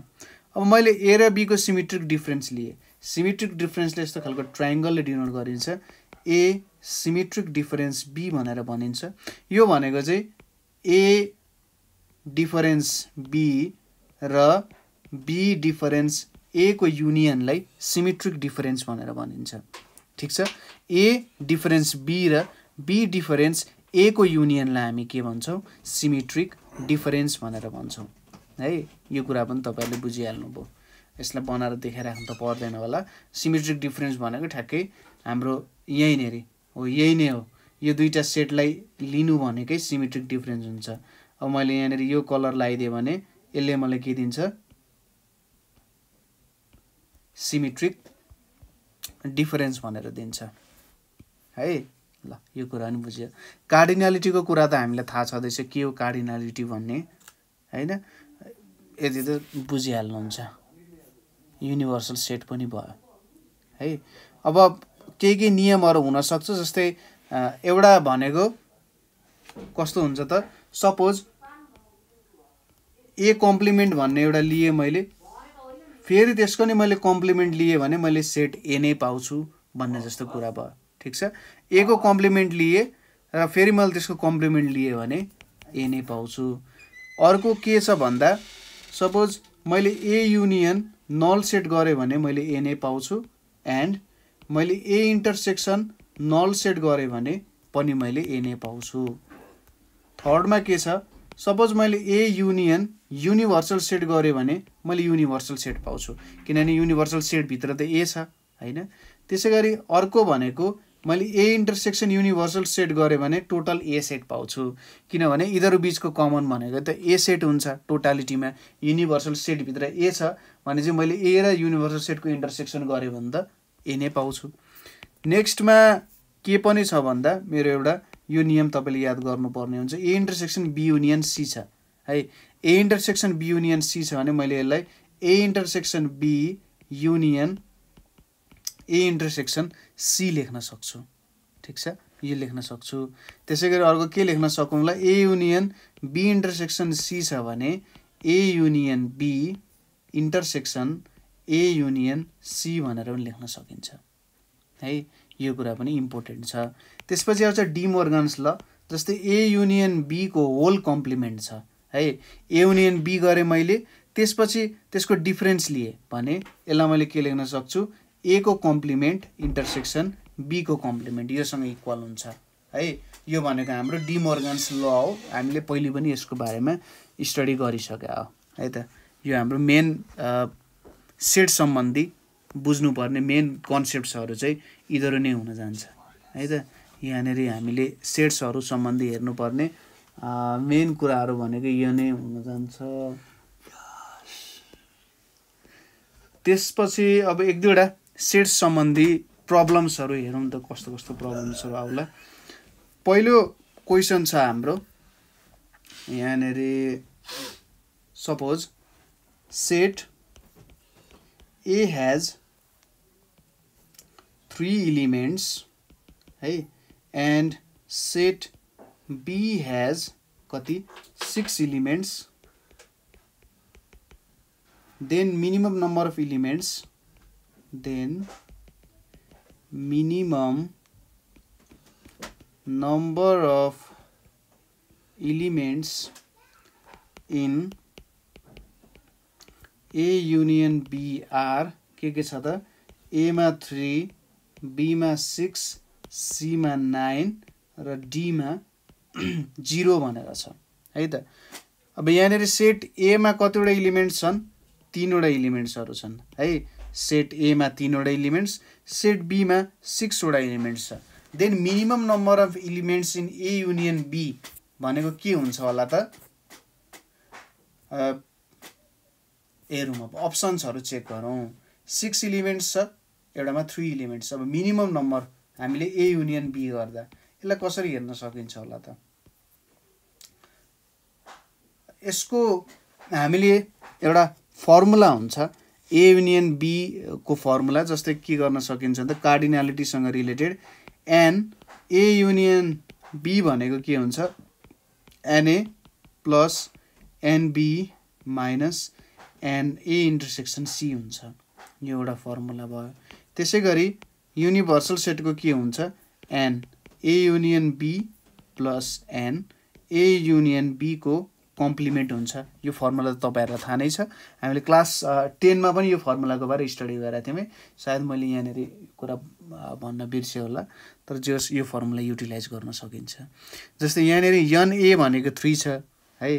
अब मैले ए र बीको सिमेट्रिक डिफ्रेन्स लिएँ सिमेट्रिक डिफ्रेन्सले यस्तो खालको ट्राइङ्गलले डिनोट गरिन्छ ए सिमेट्रिक डिफरेन्स बी भनेर भनिन्छ यो भनेको चाहिँ ए डिफरेन्स बी र बी डिफरेन्स ए को युनियनलाई सिमेट्रिक डिफरेन्स भनेर भनिन्छ ठिक छ ए डिफरेन्स बी र बी डिफरेन्स ए को युनियनलाई हामी के भन्छौँ सिमेट्रिक डिफरेन्स भनेर भन्छौँ है यो कुरा पनि तपाईँहरूले बुझिहाल्नुभयो यसलाई बनाएर देखाइराख्नु त पर्दैन होला सिमेट्रिक डिफरेन्स भनेको ठ्याक्कै हाम्रो यहीँनेरि हो यही नै हो यो दुईवटा सेटलाई लिनु भनेकै सिमेट्रिक डिफरेन्स हुन्छ अब मैले यहाँनिर यो कलर लगाइदिएँ भने यसले मलाई के दिन्छ सिमेट्रिक डिफरेन्स भनेर दिन्छ है ल यो कुरा नि बुझ्यो कार्डिनालिटीको कुरा त हामीलाई थाहा छँदैछ के हो कार्डिनालिटी भन्ने होइन यति त बुझिहाल्नुहुन्छ युनिभर्सल सेट पनि भयो है अब केही केही नियमहरू हुनसक्छ जस्तै एउटा भनेको कस्तो हुन्छ त सपोज ए कम्प्लिमेन्ट भन्ने एउटा लिएँ मैले फेरि त्यसको नै मैले कम्प्लिमेन्ट लिएँ भने मैले सेट ए नै पाउँछु भन्ने जस्तो कुरा भयो ठिक छ ए को कम्प्लिमेन्ट लिएँ र फेरि मैले त्यसको कम्प्लिमेन्ट लिएँ भने ए नै पाउँछु अर्को के छ भन्दा सपोज मैले ए युनियन नल सेट गरेँ भने मैले ए नै पाउँछु एन्ड मैले ए इन्टरसेक्सन नल सेट गरेँ भने पनि मैले ए नै पाउँछु थर्डमा के छ सपोज मैले ए युनियन युनिभर्सल सेट गरेँ भने मैले युनिभर्सल सेट पाउँछु किनभने युनिभर्सल सेटभित्र त ए छ होइन त्यसै गरी अर्को भनेको मैले ए इन्टरसेक्सन युनिभर्सल सेट गरेँ भने टोटल ए सेट पाउँछु किनभने यिनीहरू बिचको कमन भनेको त ए सेट हुन्छ टोटालिटीमा युनिभर्सल सेटभित्र ए छ भने चाहिँ मैले ए र युनिभर्सल सेटको इन्टरसेक्सन गरेँ भने त ए नै पाउँछु नेक्स्टमा के पनि छ भन्दा मेरो एउटा यो नियम तपाईँले याद गर्नुपर्ने हुन्छ A intersection B union C छ है A intersection B union C छ भने मैले यसलाई A intersection B union A intersection C लेख्न सक्छु ठिक छ यो लेख्न सक्छु त्यसै गरी अर्को के लेख्न सकौँला A union B intersection C छ भने A union B intersection A union C भनेर पनि लेख्न सकिन्छ है यो कुरा पनि इम्पोर्टेन्ट छ त्यसपछि आउँछ डी मोर्गन्स ल जस्तै ए युनियन बीको होल कम्प्लिमेन्ट छ है ए युनियन बी गरेँ मैले त्यसपछि त्यसको डिफ्रेन्स लिएँ भने यसलाई मैले के लेख्न सक्छु ए को कम्प्लिमेन्ट इन्टरसेक्सन को कम्प्लिमेन्ट योसँग इक्वल हुन्छ है यो भनेको हाम्रो डिमोर्गन्स ल हो हामीले पहिले पनि यसको बारेमा स्टडी गरिसके हो है त यो हाम्रो मेन सेट सम्बन्धी बुझ्नुपर्ने मेन कन्सेप्ट्सहरू चाहिँ यिनीहरू नै हुन जान्छ है त यहाँनिर हामीले सेट्सहरू सम्बन्धी हेर्नुपर्ने मेन कुराहरू भनेको यो नै हुन जान्छ त्यसपछि अब एक दुईवटा सेट्स सम्बन्धी प्रब्लम्सहरू हेरौँ त कस्तो कस्तो प्रब्लम्सहरू आउला पहिलो क्वेसन छ हाम्रो यहाँनिर suppose set A has three elements है एन्ड सेट बी हेज कति six elements then minimum number of elements then minimum number of elements in A union B are के के छ त एमा थ्री बीमा सिक्स सीमा नाइन र डीमा जिरो [CLEARS THROAT] भनेर छ है त अब यहाँनिर सेट एमा कतिवटा इलिमेन्ट्स छन् तिनवटा इलिमेन्ट्सहरू छन् है सेट एमा तिनवटा इलिमेन्ट्स सेट बीमा सिक्सवटा इलिमेन्ट्स छ then minimum number of elements in A union B भनेको के हुन्छ होला त ए रुम अब अप्सन्सहरू चेक गरौँ सिक्स इलिमेन्ट्स छ एउटामा थ्री इलिमेन्ट्स अब मिनिमम नम्बर हामीले ए युनियन बी गर्दा यसलाई कसरी हेर्न सकिन्छ होला त यसको हामीले एउटा फर्मुला हुन्छ ए युनियन uh, को फर्मुला जस्तै के गर्न सकिन्छ भने त कार्डिनालिटीसँग related n A union B भनेको के हुन्छ n A plus n B minus n A intersection C हुन्छ यो एउटा फर्मुला भयो त्यसै गरी युनिभर्सल सेटको के हुन्छ n A union B plus n A union बीको कम्प्लिमेन्ट हुन्छ यो फर्मुला त तपाईँहरूलाई थाहा नै छ हामीले क्लास टेनमा पनि यो फर्मुलाको बारे स्टडी गरेका थियौँ है सायद मैले यहाँनिर कुरा भन्न बिर्सेँ होला तर जस यो फर्मुला युटिलाइज गर्न सकिन्छ जस्तै यहाँनिर यन ए भनेको थ्री छ है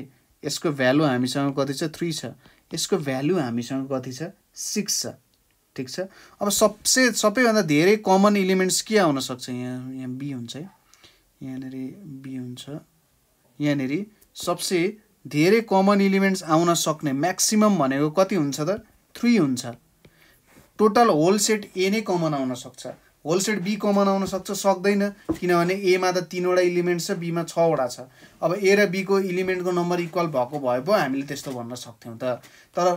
यसको भ्यालु हामीसँग कति छ थ्री छ यसको भ्यालु हामीसँग कति छ सिक्स छ ठिक छ अब सबसे सबैभन्दा धेरै कमन इलिमेन्ट्स के आउन सक्छ यहाँ यहाँ बी हुन्छ है यहाँनिर बी हुन्छ यहाँनिर सबसे धेरै कमन इलिमेन्ट्स आउन सक्ने म्याक्सिमम भनेको कति हुन्छ त थ्री हुन्छ टोटल होल सेट ए नै कमन आउन सक्छ होल सेट बी कमन आउन सक्छ सक्दैन किनभने एमा त तिनवटा इलिमेन्ट छ बीमा छवटा छ अब ए र बीको इलिमेन्टको नम्बर इक्वल भएको भए पो हामीले त्यस्तो भन्न सक्थ्यौँ त तर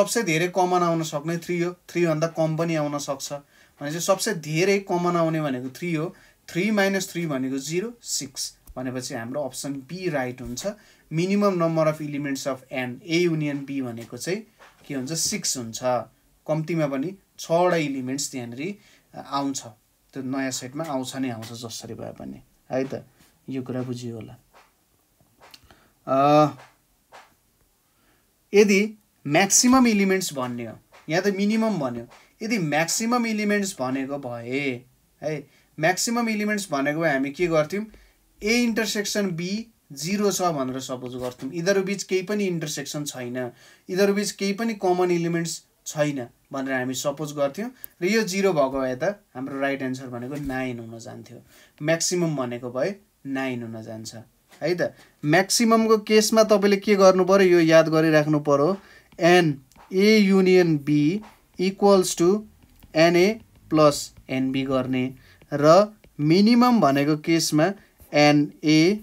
सबसे धेरै कमन आउन सक्ने थ्री हो थ्रीभन्दा कम पनि आउन सक्छ भने चाहिँ सबसे धेरै कमन आउने भनेको थ्री हो थ्री माइनस थ्री भनेको जिरो सिक्स भनेपछि हाम्रो अप्सन बी राइट हुन्छ minimum number of elements of n A union B भनेको चाहिँ के हुन्छ सिक्स हुन्छ कम्तीमा पनि छवटा इलिमेन्ट्स त्यहाँनिर आउँछ त्यो नयाँ सेटमा आउँछ नै आउँछ जसरी भए पनि है त यो कुरा बुझियो होला यदि म्याक्सिमम इलिमेन्ट्स भन्ने हो यहाँ त मिनिमम भन्यो यदि म्याक्सिमम इलिमेन्ट्स भनेको भए है म्याक्सिमम इलिमेन्ट्स भनेको भए हामी के गर्थ्यौँ ए इन्टरसेक्सन बी जिरो छ भनेर सपोज गर्थ्यौँ यिनीहरू बिच केही पनि इन्टरसेक्सन छैन यिनीहरू बिच केही पनि कमन इलिमेन्ट्स छैन भनेर हामी सपोज गर्थ्यौँ र यो जिरो भएको भए त हाम्रो राइट एन्सर भनेको नाइन हुन जान्थ्यो म्याक्सिमम भनेको भए नाइन हुन जान्छ है त म्याक्सिममको केसमा तपाईँले के गर्नु पऱ्यो यो याद गरिराख्नु पऱ्यो n A union B equals to n A plus n B गर्ने र मिनिमम भनेको केसमा n A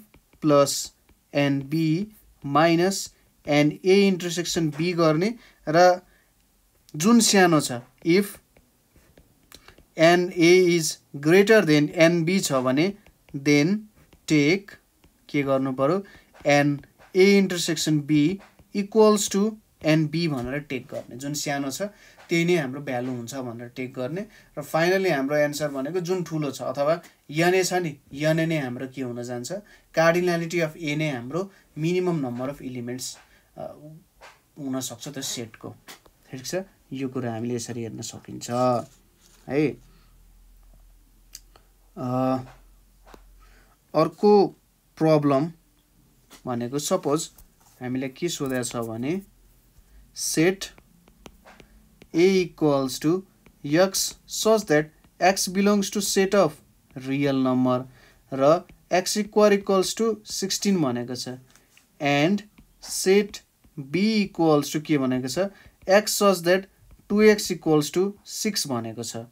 plus n B minus n A intersection B गर्ने र जुन सानो छ if n A is greater than n B छ भने देन टेक के गर्नु पऱ्यो n A intersection B equals to n B भनेर टेक गर्ने जुन सानो छ त्यही नै हाम्रो भ्यालु हुन्छ भनेर टेक गर्ने र फाइनली हाम्रो एन्सर भनेको जुन ठुलो छ अथवा यने छ नि यने नै हाम्रो के हुन जान्छ कार्डिनालिटी अफ ए नै हाम्रो मिनिमम नम्बर अफ इलिमेन्ट्स हुनसक्छ त्यो सेटको ठिक छ यो कुरा हामीले यसरी हेर्न सकिन्छ है अर्को प्रब्लम भनेको सपोज हामीलाई के सोधेको छ भने set a equals to x such that x belongs to set of real number र x 16 इक्वल्स टु सिक्सटिन भनेको छ and set B equals to के भनेको छ x such that two x equals to six भनेको छ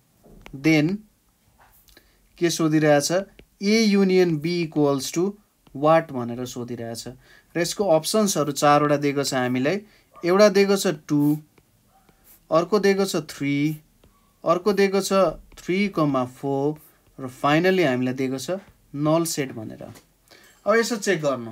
देन के सोधिरहेछ A union B equals to what भनेर सोधिरहेछ र यसको अप्सन्सहरू चारवटा दिएको छ हामीलाई एउटा दिएको छ 2 अर्को दिएको छ थ्री अर्को दिएको छ थ्री कमा फोर र फाइनल्ली हामीलाई दिएको छ नल सेट भनेर अब यसो चेक गर्नु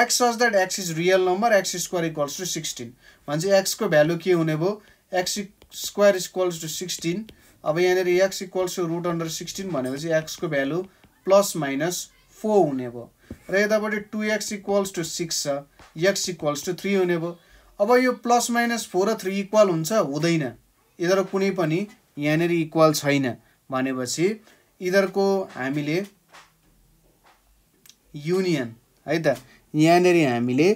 x such that x is real number x square equals to sixteen भन्छ एक्सको भ्यालु के हुने भयो x square equals to sixteen अब यहाँनिर x equals to root under sixteen भनेपछि एक्सको भ्यालु प्लस माइनस फोर हुने भयो र यतापट्टि two x equals to six छ एक्स इक्वल्स टु थ्री हुने भयो अब यो प्लस माइनस फोर र थ्री इक्वल हुन्छ हुँदैन यिनीहरू कुनै पनि यहाँनिर इक्वल छैन भनेपछि यिनीहरूको हामीले युनियन है त यहाँनिर हामीले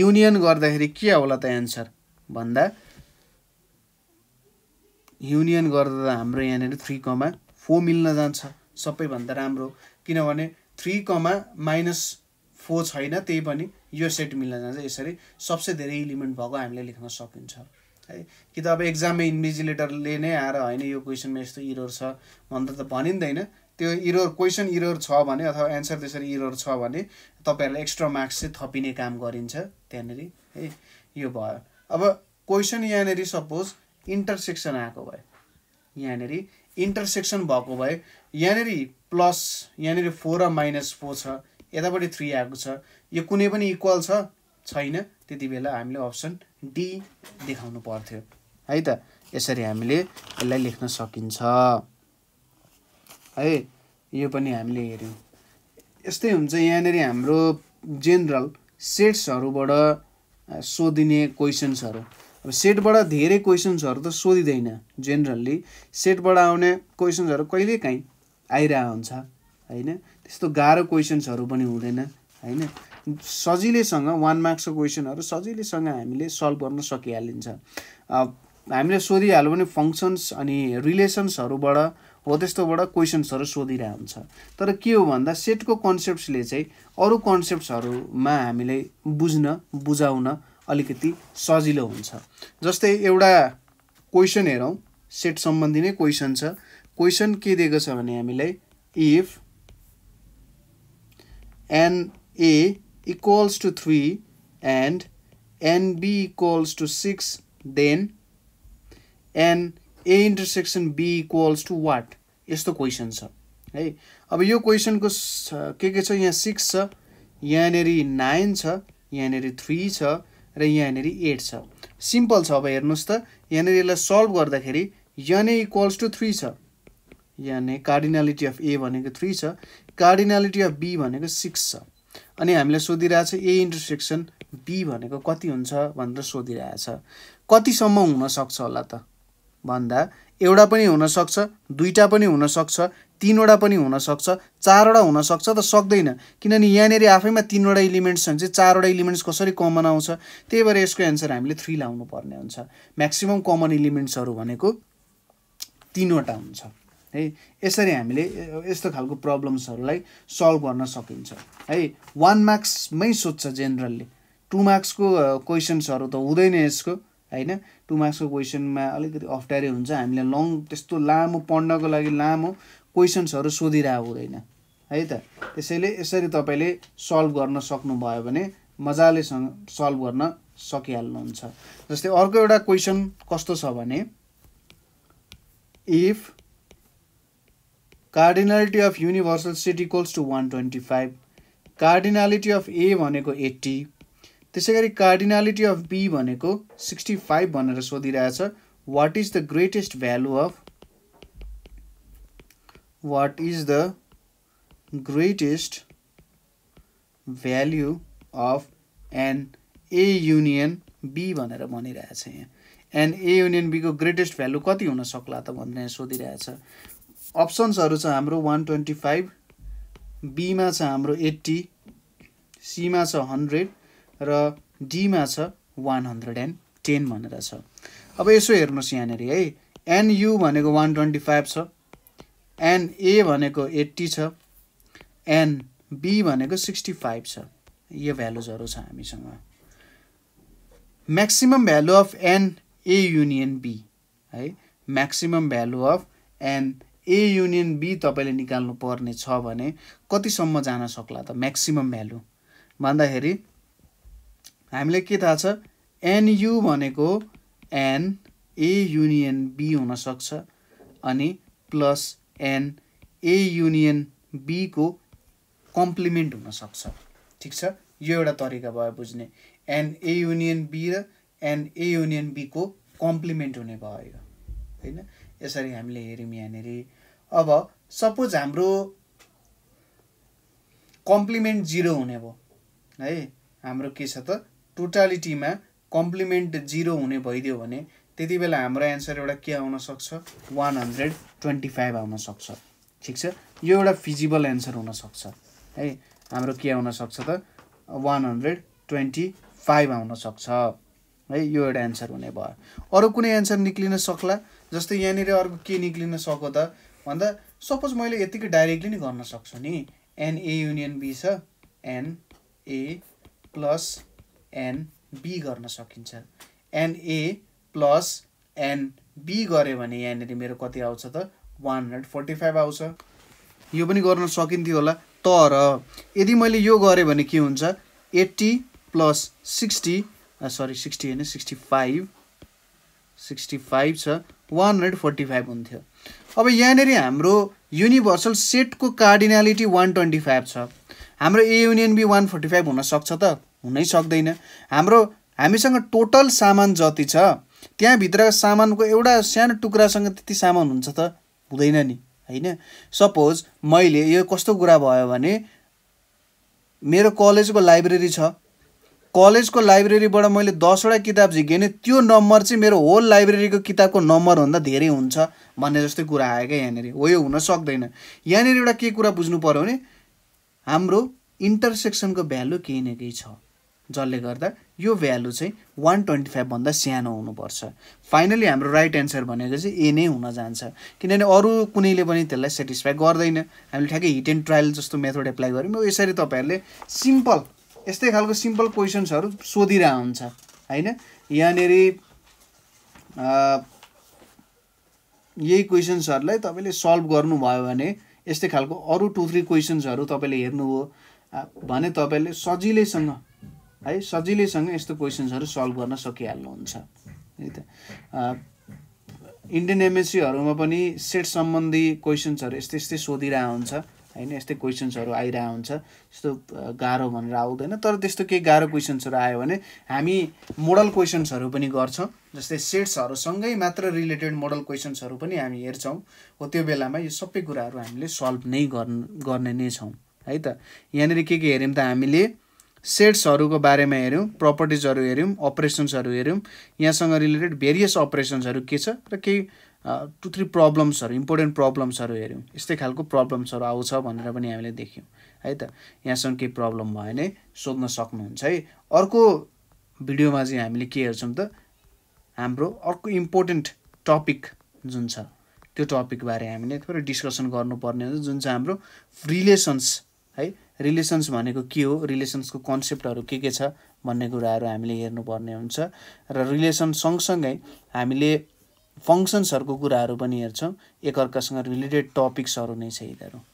युनियन गर्दाखेरि के होला त एन्सर भन्दा युनियन गर्दा त हाम्रो यहाँनिर थ्री कमा फोर मिल्न जान्छ सबैभन्दा राम्रो किनभने थ्री कमा माइनस फोर छैन त्यही पनि यो सेट मिल्न जान्छ यसरी सबसे धेरै इलिमेन्ट भएको हामीले लेख्न सकिन्छ है कि त अब एक्जाममा इन्भिजिलेटरले नै आएर होइन यो क्वेसनमा यस्तो इरोर छ भन्दा त भनिँदैन त्यो इरोर क्वेसन इरोर छ भने अथवा एन्सर त्यसरी इरोर छ भने तपाईँहरूलाई एक्स्ट्रा मार्क्स चाहिँ थपिने काम गरिन्छ त्यहाँनिर है यो भयो अब क्वेसन यहाँनिर सपोज इन्टरसेक्सन आएको भए यहाँनिर इन्टरसेक्सन भएको भए यहाँनिर प्लस यहाँनिर फोर र माइनस फोर छ यतापट्टि थ्री आएको छ यो कुनै पनि इक्वल छ छैन त्यति बेला हामीले अप्सन डी देखाउनु पर्थ्यो है त यसरी हामीले यसलाई लेख्न सकिन्छ है यो पनि हामीले हेऱ्यौँ यस्तै हुन्छ यहाँनिर हाम्रो जेनरल सेट्सहरूबाट सोधिने क्वेसन्सहरू अब सेटबाट धेरै क्वेसन्सहरू त सोधिँदैन जेनरल्ली सेटबाट आउने क्वेसन्सहरू कहिलेकाहीँ आइरह हुन्छ होइन त्यस्तो गाह्रो क्वेसन्सहरू पनि हुँदैन होइन सजिलैसँग वान मार्क्सको क्वेसनहरू सजिलैसँग हामीले सल्भ गर्न सकिहालिन्छ हामीले सोधिहाल्यो भने फङ्सन्स अनि रिलेसन्सहरूबाट हो त्यस्तोबाट क्वेसन्सहरू सोधिरहेको हुन्छ तर के हो भन्दा सेटको कन्सेप्ट्सले चाहिँ अरू कन्सेप्ट्सहरूमा हामीले बुझ्न बुझाउन अलिकति सजिलो हुन्छ जस्तै एउटा क्वेसन हेरौँ सेट सम्बन्धी नै क्वेसन छ क्वेसन के दिएको छ भने हामीलाई if n A equals to 3 and b equals to 6 then n a intersection b equals to what यस्तो क्वेसन छ है अब यो क्वेसनको के के छ यहाँ सिक्स छ यहाँनिर नाइन छ यहाँनिर थ्री छ र यहाँनिर एट छ सिम्पल छ अब हेर्नुहोस् त यहाँनिर यसलाई सल्भ गर्दाखेरि n A equals to three छ यहाँनिर कार्डिनालिटी अफ ए भनेको थ्री छ कार्डिनालिटी अफ बी भनेको सिक्स छ अनि हामीलाई सोधिरहेछ ए इन्टरसेक्सन बी भनेको कति हुन्छ भनेर सोधिरहेछ कतिसम्म हुनसक्छ होला त भन्दा एउटा पनि हुनसक्छ दुईवटा पनि हुनसक्छ तिनवटा पनि हुनसक्छ चारवटा हुनसक्छ त सक्दैन किनभने यहाँनिर आफैमा तिनवटा इलिमेन्ट्स छन् चाहिँ चारवटा इलिमेन्ट्स कसरी कमन आउँछ त्यही भएर यसको एन्सर हामीले थ्री लाउनु पर्ने हुन्छ म्याक्सिमम् कमन इलिमेन्ट्सहरू भनेको तिनवटा हुन्छ है यसरी हामीले यस्तो खालको प्रब्लम्सहरूलाई सल्भ गर्न सकिन्छ है वान मार्क्समै सोध्छ जेनरलले टु मार्क्सको क्वेसन्सहरू त हुँदैन यसको होइन टु मार्क्सको क्वेसनमा अलिकति अप्ठ्यारो हुन्छ हामीले लङ त्यस्तो लामो पढ्नको लागि लामो क्वेसन्सहरू सोधिरहेको हुँदैन है त त्यसैले यसरी तपाईँले सल्भ गर्न सक्नुभयो भने मजालेसँग सल्भ गर्न सकिहाल्नुहुन्छ जस्तै अर्को एउटा क्वेसन कस्तो छ भने if cardinality of universal set equals to one twenty five cardinality of A भनेको एट्टी त्यसै गरी कार्डिनालिटी अफ बी भनेको सिक्सटी फाइभ भनेर सोधिरहेछ what is the greatest value of what is the greatest value of n A union B भनेर भनिरहेछ यहाँ एन ए युनियन बीको ग्रेटेस्ट भ्यालु कति हुन सक्ला त भनेर सोधिरहेछ अप्सन्सहरू छ हाम्रो वान ट्वेन्टी फाइभ बीमा छ हाम्रो एट्टी सीमा छ हन्ड्रेड र डीमा छ वान हन्ड्रेड एन्ड टेन भनेर छ अब यसो हेर्नुहोस् यहाँनिर है एनयु भनेको वान ट्वेन्टी फाइभ छ एनए भनेको एट्टी छ एन बी भनेको सिक्सटी फाइभ छ यो भ्यालुजहरू छ हामीसँग maximum value of n A union B है maximum value of n A union B तपाईँले निकाल्नु पर्ने छ भने कतिसम्म जान सक्ला त म्याक्सिमम् भ्यालु भन्दाखेरि हामीलाई के थाहा छ एनयु भनेको एन ए युनियन बी हुनसक्छ अनि प्लस एन ए युनियन बीको कम्प्लिमेन्ट हुनसक्छ ठिक छ यो एउटा तरिका भयो बुझ्ने एन ए युनियन बी र एन ए युनियन बीको कम्प्लिमेन्ट हुने भयो होइन यसरी हामीले हेऱ्यौँ यहाँनिर अब सपोज हाम्रो कम्प्लिमेन्ट जिरो हुने भयो है हाम्रो के छ त टोटालिटीमा कम्प्लिमेन्ट जिरो हुने भइदियो भने त्यति बेला हाम्रो एन्सर एउटा के आउनसक्छ वान हन्ड्रेड ट्वेन्टी फाइभ आउनसक्छ ठिक छ यो एउटा फिजिबल एन्सर हुनसक्छ है हाम्रो के आउनसक्छ त वान हन्ड्रेड ट्वेन्टी फाइभ आउनसक्छ है यो एउटा एन्सर हुने भयो अरू कुनै एन्सर निक्लिन सक्ला जस्तै यहाँनिर अर्को के निक्लिन सक्यो त भन्दा सपोज मैले यत्तिकै डाइरेक्टली नै गर्न सक्छु नि एनए युनियन बी छ n A plus n B गर्न सकिन्छ एनए प्लस एन बी गऱ्यो भने यहाँनिर मेरो कति आउँछ त वान हन्ड्रेड फोर्टी फाइभ आउँछ यो पनि गर्न सकिन्थ्यो होला तर यदि मैले यो गरेँ भने के हुन्छ eighty plus sixty sorry sixty होइन सिक्सटी फाइभ सिक्सटी फाइभ छ वान हन्ड्रेड फोर्टी फाइभ हुन्थ्यो अब यहाँनिर हाम्रो युनिभर्सल सेटको कार्डिनालिटी वान ट्वेन्टी फाइभ छ हाम्रो A union B one forty five हुनसक्छ त हुनै सक्दैन हाम्रो हामीसँग टोटल सामान जति छ त्यहाँभित्रको सामानको एउटा सानो टुक्रासँग त्यति सामान हुन्छ त हुँदैन नि होइन सपोज मैले यो कस्तो कुरा भयो भने मेरो कलेजको लाइब्रेरी छ कलेजको लाइब्रेरीबाट मैले दसवटा किताब झिकेँ भने त्यो नम्बर चाहिँ मेरो होल लाइब्रेरीको किताबको नम्बरभन्दा धेरै हुन्छ भन्ने जस्तै कुरा आयो क्या यहाँनिर हो यो हुन सक्दैन यहाँनिर एउटा के कुरा बुझ्नु पऱ्यो भने हाम्रो इन्टरसेक्सनको भ्यालु केही न केही छ जसले गर्दा यो भ्यालु चाहिँ वान ट्वेन्टी फाइभभन्दा सानो हुनुपर्छ फाइनली हाम्रो राइट एन्सर भनेको चाहिँ ए नै हुन जान्छ किनभने अरू कुनैले पनि त्यसलाई सेटिस्फाई गर्दैन हामीले ठ्याक्कै हिट एन्ड ट्रायल जस्तो मेथड एप्लाई गऱ्यौँ यसरी तपाईँहरूले सिम्पल यस्तै खालको सिम्पल क्वेसन्सहरू सोधिरह हुन्छ होइन यहाँनिर यही क्वेसन्सहरूलाई तपाईँले सल्भ गर्नुभयो भने यस्तै खालको अरू टु थ्री क्वेसन्सहरू तपाईँले हेर्नुभयो भने तपाईँले सजिलैसँग है सजिलैसँग यस्तो क्वेसन्सहरू सल्भ गर्न सकिहाल्नुहुन्छ है त इन्डियन एमएससीहरूमा पनि सेट सम्बन्धी क्वेसन्सहरू यस्तै यस्तै सोधिरह हुन्छ होइन यस्तै क्वेसन्सहरू आइरहेको हुन्छ त्यस्तो गाह्रो भनेर आउँदैन तर त्यस्तो केही गाह्रो क्वेसन्सहरू आयो भने हामी मोडल क्वेसन्सहरू पनि गर्छौँ जस्तै सेट्सहरूसँगै मात्र रिलेटेड मोडल क्वेसन्सहरू पनि हामी हेर्छौँ हो त्यो बेलामा यो सबै कुराहरू हामीले सल्भ नै गर्ने नै छौँ है त यहाँनिर के के हेऱ्यौँ त हामीले सेट्सहरूको बारेमा हेऱ्यौँ प्रपर्टिजहरू हेऱ्यौँ अपरेसन्सहरू हेऱ्यौँ यहाँसँग रिलेटेड भेरियस अपरेसन्सहरू के छ र केही टु थ्री प्रब्लम्सहरू इम्पोर्टेन्ट प्रब्लम्सहरू हेऱ्यौँ यस्तै खालको प्रब्लम्सहरू आउँछ भनेर पनि हामीले देख्यौँ है त यहाँसम्म केही प्रब्लम भयो भने सोध्न सक्नुहुन्छ है अर्को भिडियोमा चाहिँ हामीले के हेर्छौँ त हाम्रो अर्को इम्पोर्टेन्ट टपिक जुन छ त्यो टपिकबारे हामीले थोरै डिस्कसन गर्नुपर्ने हुन्छ जुन चाहिँ हाम्रो रिलेसन्स है रिलेसन्स भनेको के हो रिलेसन्सको कन्सेप्टहरू के के छ भन्ने कुराहरू हामीले हेर्नुपर्ने हुन्छ र रिलेसन सँगसँगै हामीले फङ्सन्सहरूको कुराहरू पनि हेर्छौँ एकअर्कासँग रिलेटेड टपिक्सहरू नै छ यिनीहरू